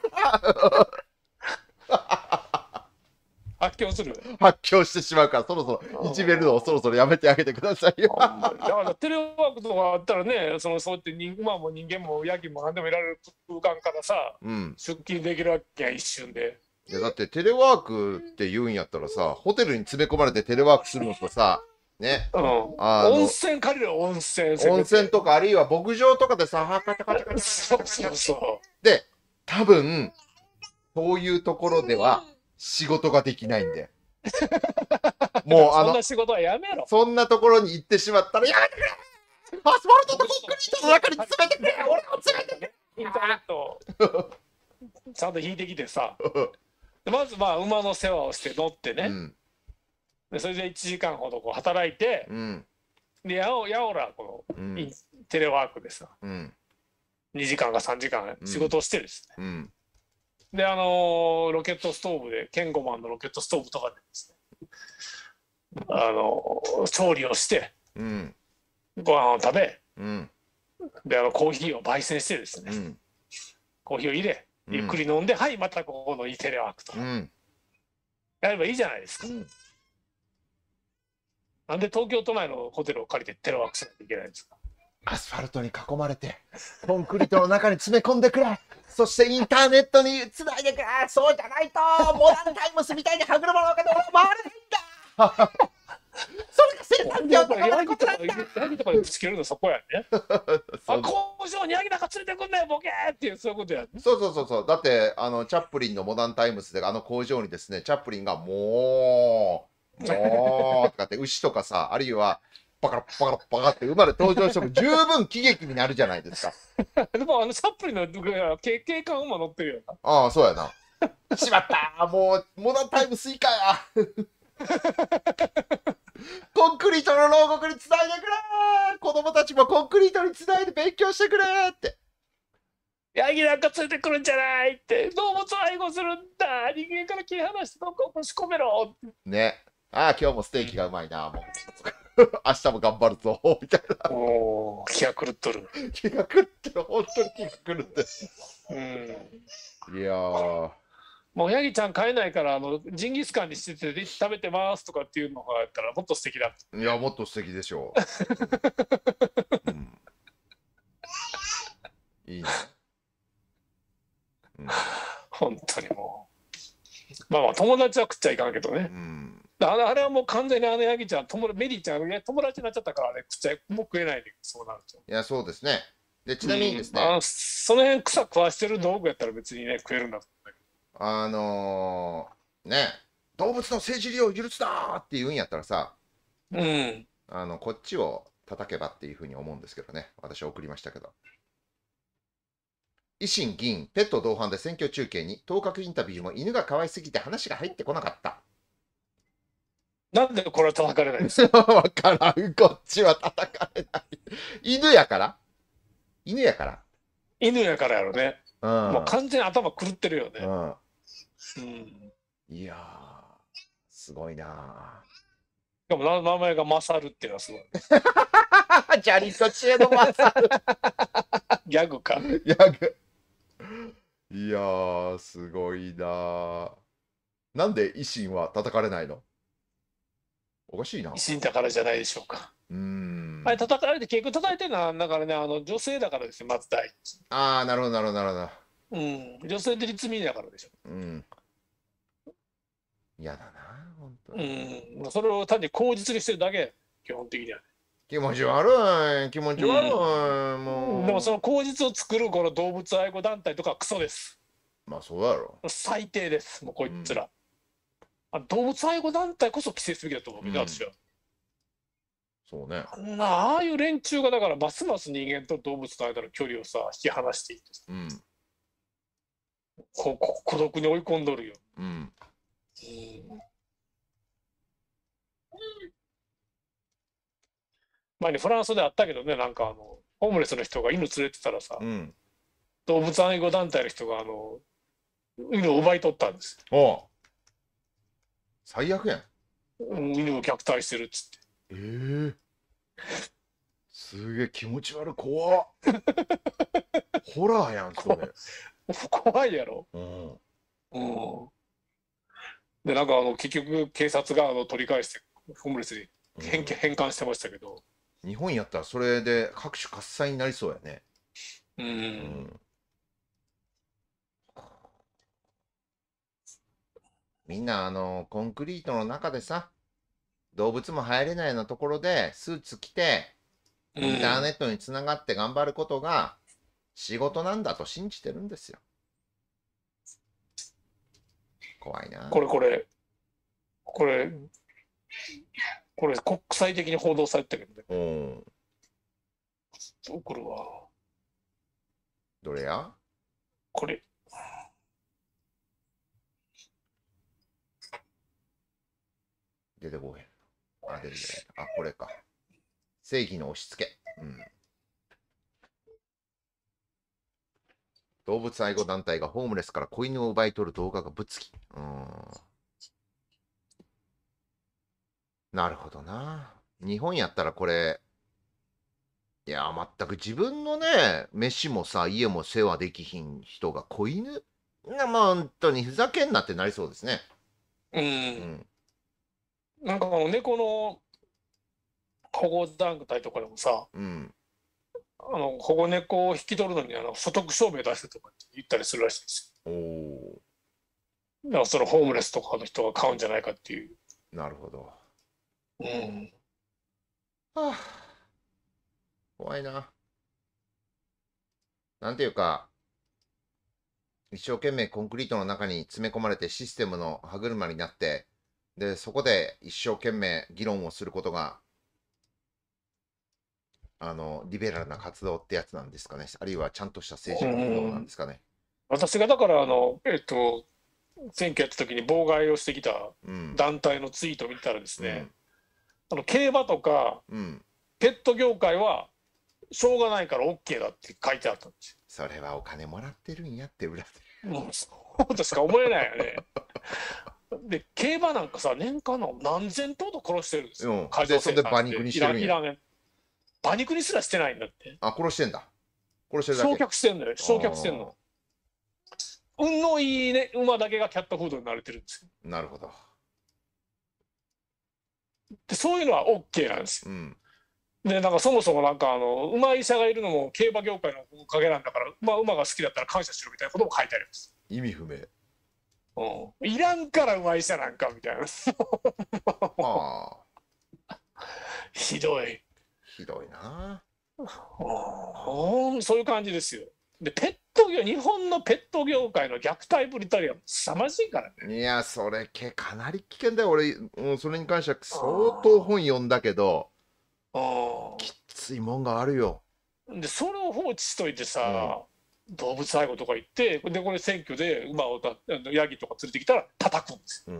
S2: 発狂する
S1: 発狂してしまうから、そろそろ、いじめるのをそろそろやめてあげてくださいよ。だか
S2: らテレワークとかあったらね、そのそうやって人,、まあ、も人間も夜勤も何でもいられる空間からさ、うん、出勤できるわけや一瞬で。
S1: いやだってテレワークって言うんやったらさ、ホテルに詰め込まれてテレワークするのとさ、
S2: ね、うん、温泉
S1: 借りる温泉温泉とかあるいは牧場とかでさそうそうそうで多分、そういうところでは仕事ができないんで。もうあの、そんな仕事はやめろ。そんなところに行ってしまったら、や
S2: めてくれ
S3: アスファルトとコンクリートの中に詰めてくれ俺も詰めてくれインターネッ
S2: ト ちゃんと引いてきてさ。まずまあ馬の世話をして乗ってね、うん、でそれで1時間ほどこう働いて、うん、でやおやおらこの、うん、テレワークでさ、うん、2時間か3時間仕事をしてですね、うん、であのロケットストーブでケンゴマンのロケットストーブとかでですねあの調理をして、うん、ご飯を食べ、うん、であのコーヒーを焙煎してですね、うん、コーヒーを入れゆっくり飲んで、はいまたここのイテレワーク
S3: と、や
S2: ればいいじゃないですか、なんで東京都内のホテルを借りてテレワークしないといけないんですか
S1: アスファルトに囲まれて、コンクリートの中に詰め込んでくれ。そしてインターネットにつないでくれ。そうじゃないと、モダンタイムスみたいに歯車の
S2: 中で俺は回れないんだ。それが生産業とかのことなんだ。ヤギとかにぶつけるのそこやね。あ工場にヤギなんか連れてくんなよボケっていうそういうことや、ね。
S1: そうそうそうそう。だってあのチャップリンのモダンタイムスであの工場にですねチャップリンがも
S2: うもうと
S1: かって牛とかさあるいはパカラパカラパカってまれ登場しても十分喜劇になるじゃないです
S2: か。でもあのサプリの経験感馬乗ってるよな。ああ、そうやな。しまったもう、モダンタイムスイカや
S1: コンクリートの牢獄につないでくれ
S2: 子供たちもコンクリートにつないで勉強してくれって。ヤギなんかついてくるんじゃないって動物愛護するんだ人間から切り離してどこ押し込めろ
S1: ねああ今日もステーキがうまいなもう。明日も頑張るぞ、
S2: みたいな。お気が狂っとる。
S1: 気が狂ってる、本当に気が狂って
S2: る。うん。いやー。もうヤギちゃん飼えないからあのジンギスカンにしてて食べてますとかっていうのがあったらもっと素敵だ
S1: いやもっと素敵でしょう、うん、
S2: いいね、本当にもうまあまあ友達は食っちゃいかんけどねうんあれあれはもう完全にあのヤギちゃん友メリーちゃん友達になっちゃったからねくっちゃもう食えないでそうなるとい
S1: やそうですね
S2: でちなみにですね、うん、その辺草食わしてる道具やったら別にね食えるんだと
S1: あのー、ね動物の政治利用許すなって言うんやったらさうんあのこっちを叩けばっていうふうに思うんですけどね私送りましたけど維新議員ペット同伴で選挙中継に当確インタビューも犬が可愛すぎて話が入ってこなかったなんでこれは叩かれないんですか わからん。こっちは叩か
S2: れない。犬やから犬やから犬やからやろね。うん、もう完全に頭狂ってるよね。うん。うん、いやすごいなしかも名前がマサルっていうのはすごい。ジャリと知恵のマサル。ギャグか。ギャグ。
S1: いやすごいななんで維新は叩かれないのおかしいな。死
S2: んだからじゃないでしょうか。うん。あれ、叩かれて、結局叩いてるのは、だからね、あの女性だからですよ、まず第一。
S1: ああ、なるほど、なるほど、なる
S2: ほど。うん、女性立民だからでしょ。
S1: うん。嫌だな、
S2: 本当に。うん、それを単に口実にしてるだけ、基本的には、
S1: 気持ち悪い気持ち悪い、うん、もうでもそ
S2: の口実を作るこの動物愛護団体とかクソですまあそうだろ最低ですもうこいつら、あ動物愛護団体こそ規制すべきだと思ううん、私は。そうね。なああいう連中がだからますます人間と動物の間の距離をさ引き離していって、うん、ここ孤独に追い込んどるよ。うん。前にフランスであったけどねなんかあのホームレスの人が犬連れてたらさ、うん、動物愛護団体の人があの犬を奪い取ったんです。
S3: お
S1: 最悪やん。
S2: 犬を虐待してるっつって。
S1: ええ
S2: すげえ気持ち悪い怖 ホラーやんそれ、怖いやろ。うん、うん。で、なんかあの、結局警察があの取り返して、ホームレスに返返還してましたけど。日本
S1: やったらそれで各種喝采になりそうやね、
S3: う
S2: うん、
S1: みんなあの、コンクリートの中でさ、動物も入れないようなところでスーツ着て、インターネットにつながって頑張ることが仕事なんだと信じてるんです
S2: よ。怖いな。これこれ、これ、これ国際的に報道されてるんで。うん。これは。どれやこれ、
S1: 出てこへん。あ、出てこへん。あ、これか。正義の押
S3: し付け。う
S1: ん。動物愛護団体がホームレスから子犬を奪い取る動画がつき。うん。なるほどな。日本やったらこれ、いや、全く自分のね、飯もさ、家も世話できひん人が子犬な、まあ、本当にふざけんなってなりそうですね。
S2: うん、うんなんかあの猫の保護団体とかでもさ、うん、あの保護猫を引き取るのにあの所得証明出してとかって言ったりするらしいですおおよ。だからそのホームレスとかの人が買うんじゃないかっていう。なるほど。
S3: うん、はあ、
S1: 怖いな。なんていうか、一生懸命コンクリートの中に詰め込まれてシステムの歯車になって、で、そこで一生懸命議論をすることが、あの、リベラルな活動ってやつなんですかね。あるいはちゃんとした政治活動なんですかね。
S2: 私がだから、あの、えっと、選挙やった時に妨害をしてきた団体のツイートを見たらですね、うん、あの競馬とか、うん、ペット業界はしょうがないから OK だって書いてあったんですよそれはお金もらっ
S1: てるんやって裏で。
S2: もうそうとしか思えないよね。で競馬なんかさ年間の何千頭と殺してるんですよ、うん、でそれで馬肉にしてるんや馬肉にすらしてないんだって
S1: あ殺してんだ
S2: 殺してるだけ焼却してんのよ焼却してんの運のいいね馬だけがキャットフードに慣れてるんですよなるほどでそういうのは OK なんですよ、うん、でなんかそもそもなんかあの馬医者がいるのも競馬業界のおかげなんだから、まあ、馬が好きだったら感謝しろみたいなことも書いてあります意味不明うん、いらんからうまいさなんかみたいな ひどいひどいなうそういう感じですよでペット業日本のペット業界の虐待ぶりたりは凄まじいからねいやそれけかなり危険
S1: だよ俺もうそれに関しては相当本読んだけどきついもんがあるよ
S2: でそれを放置しといてさ、動物愛護とか言ってでこれ選挙で馬をたヤギとか連れてきたら叩くんですよ。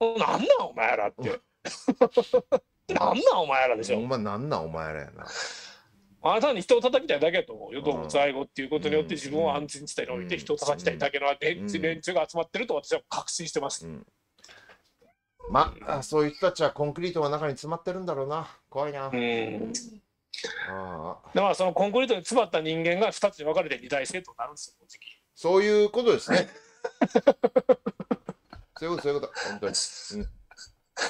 S2: うん、なんなんお前らって。
S1: なんなんお前らでしょ。ほなんなんお前らやな。
S2: あなたに人を叩きたいだけだと思うよ。動物愛護っていうことによって自分を安全地帯に置いて人を叩きたいだけの連中が集まってると私は確信してます。うん、
S1: まあそういう人たちはコンクリートの中に詰まってるんだろうな。怖いな。うん
S2: だからそのコンクリートに詰まった人間が2つに分かれて二大政党になるんですよ、
S1: そういうことですね。そういうこと、そういうこと、本当に。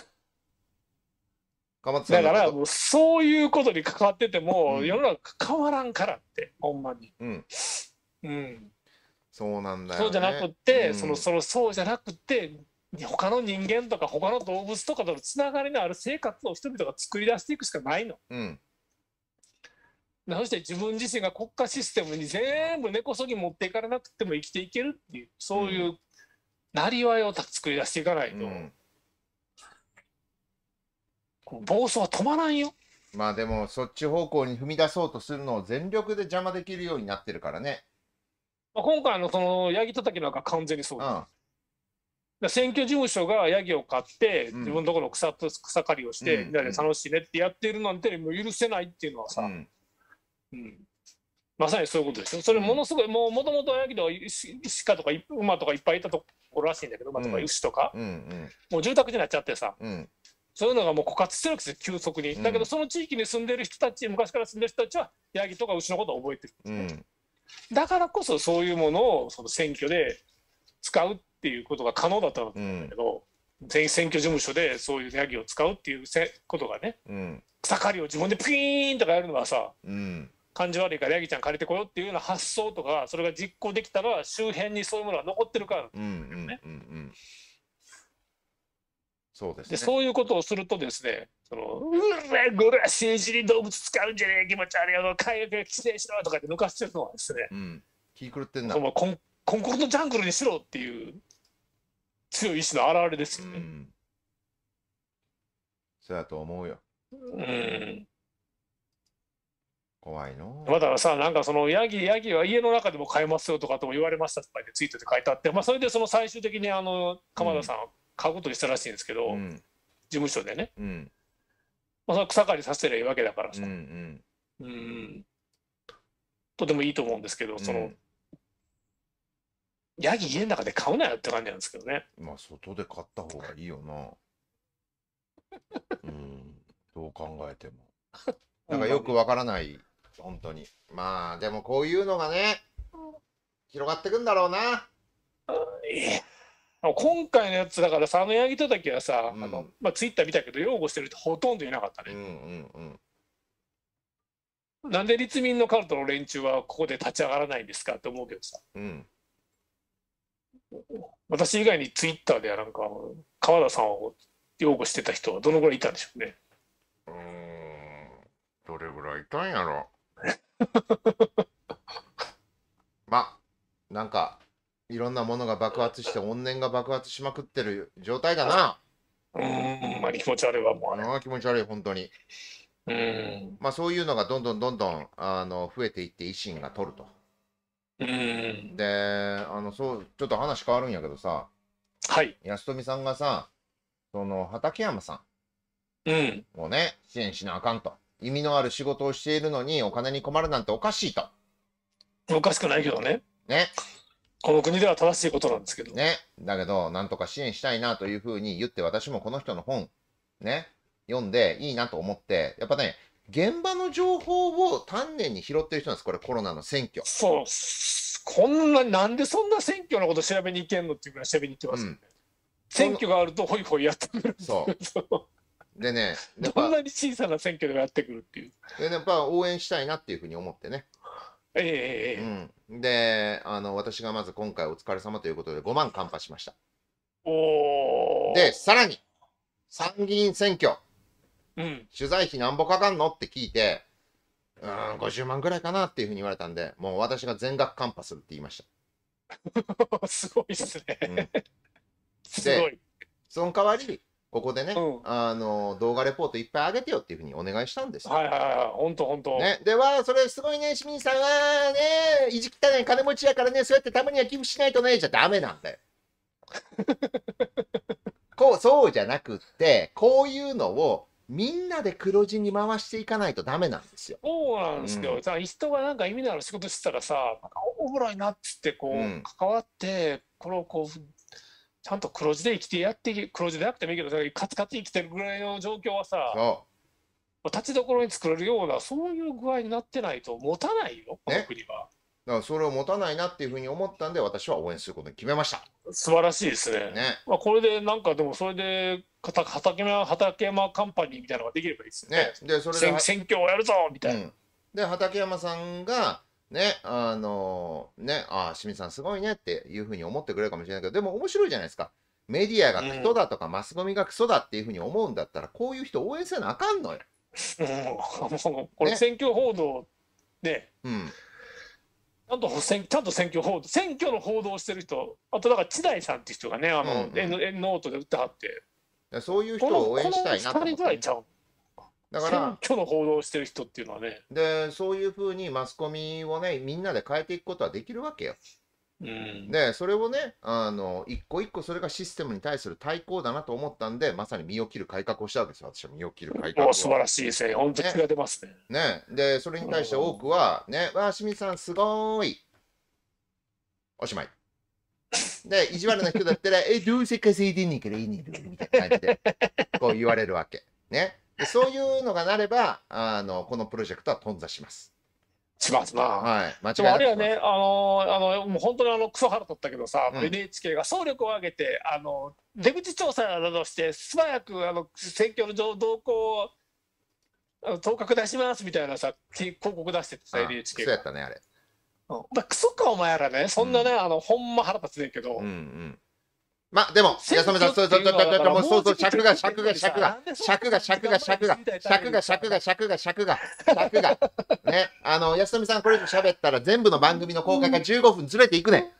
S2: うん、だからもうそういうことに関わってても、うん、世の中変わらんからってほんまに、
S1: うん、うん、そう
S2: なんだよ、ね、そうじゃなくて、うん、そのそのそうじゃなくて他の人間とか他の動物とかとのつながりのある生活を人々が作り出していくしかないの、うん、なして自分自身が国家システムに全部根こそぎ持っていかれなくても生きていけるっていうそういうなりわいを作り出していかないと、
S1: うん、暴走は止まらんよまあでもそっち方向に踏み出そうとするのを全力で邪魔できるようになってるからね、まあ、
S2: 今回のそのヤギ叩きなんか完全にそうです、うん選挙事務所がヤギを買って自分のところ草草刈りをして、みんなで楽しいねってやってるなんても許せないっていうのはさ、うん、うんまさにそういうことですよ。それものすごい、もうもともとあれだけど、鹿とか馬とかいっぱいいたところらしいんだけど、馬とか牛とか、うんうん、もう住宅地になっちゃってさ、うん、そういうのがもう枯渇してるんですよ、急速に。だけど、その地域に住んでる人たち、昔から住んでる人たちは、ヤギとか牛のことを覚えてるんです、だからこそ、そういうものをその選挙で使うっていうことが可能だったんだけど、全員選挙事務所でそういうヤギを使うっていうせことがね、草刈りを自分でピーンとかやるのはさ、うん感じ悪いからヤギちゃん借りてこようっていうような発想とかそれが実行できたら周辺にそういうものが残ってるから
S3: んそうですね、そう
S2: いうことをするとですね「そのうらゴリラ政治に動物使うんじゃねえ気持ち悪いよ海外規制しろ」とかって抜かしてるのはですね、うん、気狂ってんなそのコンコんコんのジャングルにしろっていう強い意志の表れですよね。うん、そうだと思うよ。うん怖いのまださなんかそのヤギヤギは家の中でも飼えますよとかとも言われましたとかツイートで書いてあって、まあ、それでその最終的にあの鎌田さん買うことにしたらしいんですけど、うん、事務所でね、うんまあ、それ草刈りさせればいいわけだからさ、うん、うん、とてもいいと思うんですけどその、ヤギ家の中で買うなよって感じなんですけどね
S1: まあ外で買った方がいいよな うんどう考えても なんかよくわからない本当にまあでもこういうのがね広
S2: がってくんだろうな今回のやつだから佐野柳叩きはさ、うん、あのまあ、ツイッター見たけど擁護してる人ほとんどいなかったね、うんうんうん、なんで立民のカルトの連中はここで立ち上がらないんですかって思うけどさ、うん、私以外にツイッターではなんか川田さんを擁護してた人はどのぐらいいたんでしょうねうんどれぐらいいた
S3: んやろ まあ、
S1: なんか、いろんなものが爆発して、怨念が爆発しまくってる状態だな。うん、まあ、気持ち悪いわ、もうああ気持ち悪い、本当に。
S3: うん。
S1: まあ、そういうのがどんどんどんどん、あの、増えていって、維新が取ると。
S3: うん。
S1: で、あの、そう、ちょっと話変わるんやけどさ、はい。安富さんがさ、その、畠山さんうん。をね、支援しなあかんと。意味のある仕事をしているのにお金に困るなんておかしいと。おかしくないけどね。ね。この国では正しいことなんですけど。ね。だけど、なんとか支援したいなというふうに言って、私もこの人の本、ね、読んでいいなと思って、やっぱね、現場の情報を丹念に拾ってる人なんです、これ、コロナの選挙。そう。こんな、
S2: なんでそんな選挙のこと調べに行けんのっていうぐらい調べに行ってます、ねうん、選挙があると、ほいほいやってくる。そう。でね、こんなに小さな選挙でもやってくるっていう。
S1: で、やっぱ応援したいなっていうふうに思ってね。ええええ。うん、で、あの、私がまず今回お疲れ様ということで5万カンパしました。
S3: お
S1: お。で、さらに、参議院選挙、うん、取材費なんぼかかんのって聞いて、うん、50万ぐらいかなっていうふうに言われたんで、もう私が全額カンパするって言いました。すごいっすね。うん、すごい。その代わり、ここでね、うんあの動画レポートいっぱいあげてよっていうふうにお願いしたんですよ。はいはいはい。ほんとほんと。ね、では、それすごいね、市民さんはね、いじきたね、金持ちやからね、そうやってたまには寄付しないとね、じゃダメなんだよ。こう、そうじゃなくって、こういうのをみんなで黒字に回していかないとダメなんで
S2: すよ。そうなんですけど、うんさ人がなんか意味のある仕事してたらさ、なんかおおもろいなっつってこう、うん関わって、これをこうちゃんと黒字で生きてやって黒字でなくてもいいけどカツカツ生きてるぐらいの状況はさ立ちどころに作れるようなそういう具合になってないと持たないよこの国は、
S1: だからそれを持たないなっていうふうに思ったんで私は応援することに決めました素
S2: 晴らしいですね、ね、まあ、これでなんかでもそれで畑山畑山カンパニーみたいなのができればいいですよね、ね、でそれで選挙をやるぞみたいな、うん、
S1: で畠山さんがね、あのー、ね、ああ、清水さんすごいねっていうふうに思ってくれるかもしれないけど、でも面白いじゃないですか。メディアがクソだとか、うん、マスコミがクソだっていうふうに思うんだったら、こういう人応援せなあかんのよ。もう、こ
S2: れ選挙報道で、ね、うん。ちゃんと選ちゃんと選挙報道、選挙の報道をしてる人、あとだから、千代さんっていう人がね、あの、うんうん、ノートで打ってはって。そういう人を応援したいなと思って、うだから選挙の報道をしてる人って
S1: いうのはねでそういうふうにマスコミをねみんなで変えていくことはできるわけよ。うん、でそれをねあの一個一個それがシステムに対する対抗だなと思ったんでまさに身を切る改革をしたわけですよ私は身を切る改革を素晴らしいです本当に気が出ますねね、ね、でそれに対して多くはね「わあ清水さんすごいおしまい」で意地悪な人だったら「えどうせ稼いでんねんからいいねんみたいな感じでこう言われるわけねそういうのがなれば、あの、このプロジェクトは頓挫します。しますな。はい。間違いあれ
S2: はね、あのあの、もう本当にあの、クソ腹取ったけどさ、うん、NHK が総力を挙げて、あの、出口調査などして、素早く、あの、選挙の動向を、あの、当確出しますみたいなさ、広告出しててさ、NHK が。そうやったね、あれ。うん、クソか、お前らね。そんなね、うん、あの、ほんま腹立つねんけど。うんうんまあでも、安めさん、そうそうそうそううそうそう尺が尺が尺が
S1: 尺が尺が尺が尺が尺が尺が尺が尺がねあの安富さんこれ以上喋ったら全部の番組の公開が15分ずれていくね。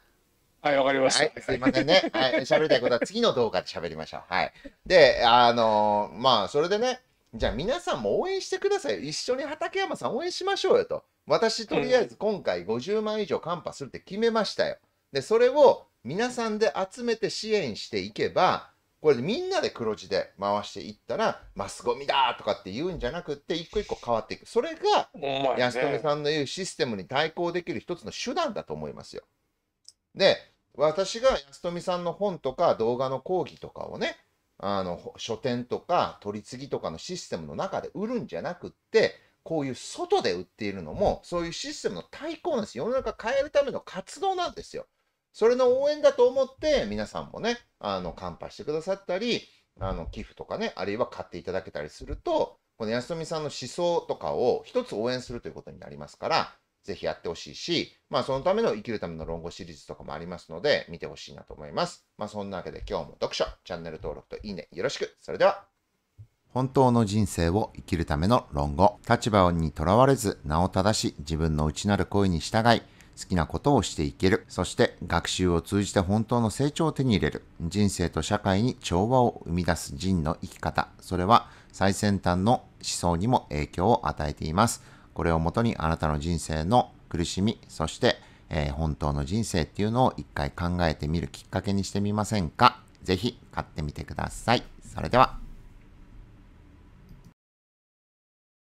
S1: はい、わかりました。すいませんね。はい、喋りたいことは次の動画で喋りましょう。はい。で、あのまあそれでね、じゃあ皆さんも応援してください。一緒に畠山さん応援しましょうよと。私とりあえず今回50万以上カンパするって決めましたよ。で、それを皆さんで集めて支援していけば、これでみんなで黒字で回していったら、マスゴミだとかって言うんじゃなくて、一個一個変わっていく。それが、安富さんの言うシステムに対抗できる一つの手段だと思いますよ。で、私が安富さんの本とか動画の講義とかをね、あの、書店とか取り次ぎとかのシステムの中で売るんじゃなくって、こういう外で売っているのも、そういうシステムの対抗なんです。世の中変えるための活動なんですよ。それの応援だと思って皆さんもね、あの、カンパしてくださったり、あの、寄付とかね、あるいは買っていただけたりすると、この安富さんの思想とかを一つ応援するということになりますから、ぜひやってほしいし、まあそのための生きるための論語シリーズとかもありますので、見てほしいなと思います。まあそんなわけで今日も読書、チャンネル登録といいねよろしく。それでは。本当の人生を生きるための論語。立場にとらわれず、名を正し、自分の内なる声に従い、好きなことをしていける。そして学習を通じて本当の成長を手に入れる。人生と社会に調和を生み出す人の生き方。それは最先端の思想にも影響を与えています。これをもとにあなたの人生の苦しみ、そして、えー、本当の人生っていうのを一回考えてみるきっかけにしてみませんかぜひ買ってみてください。それでは。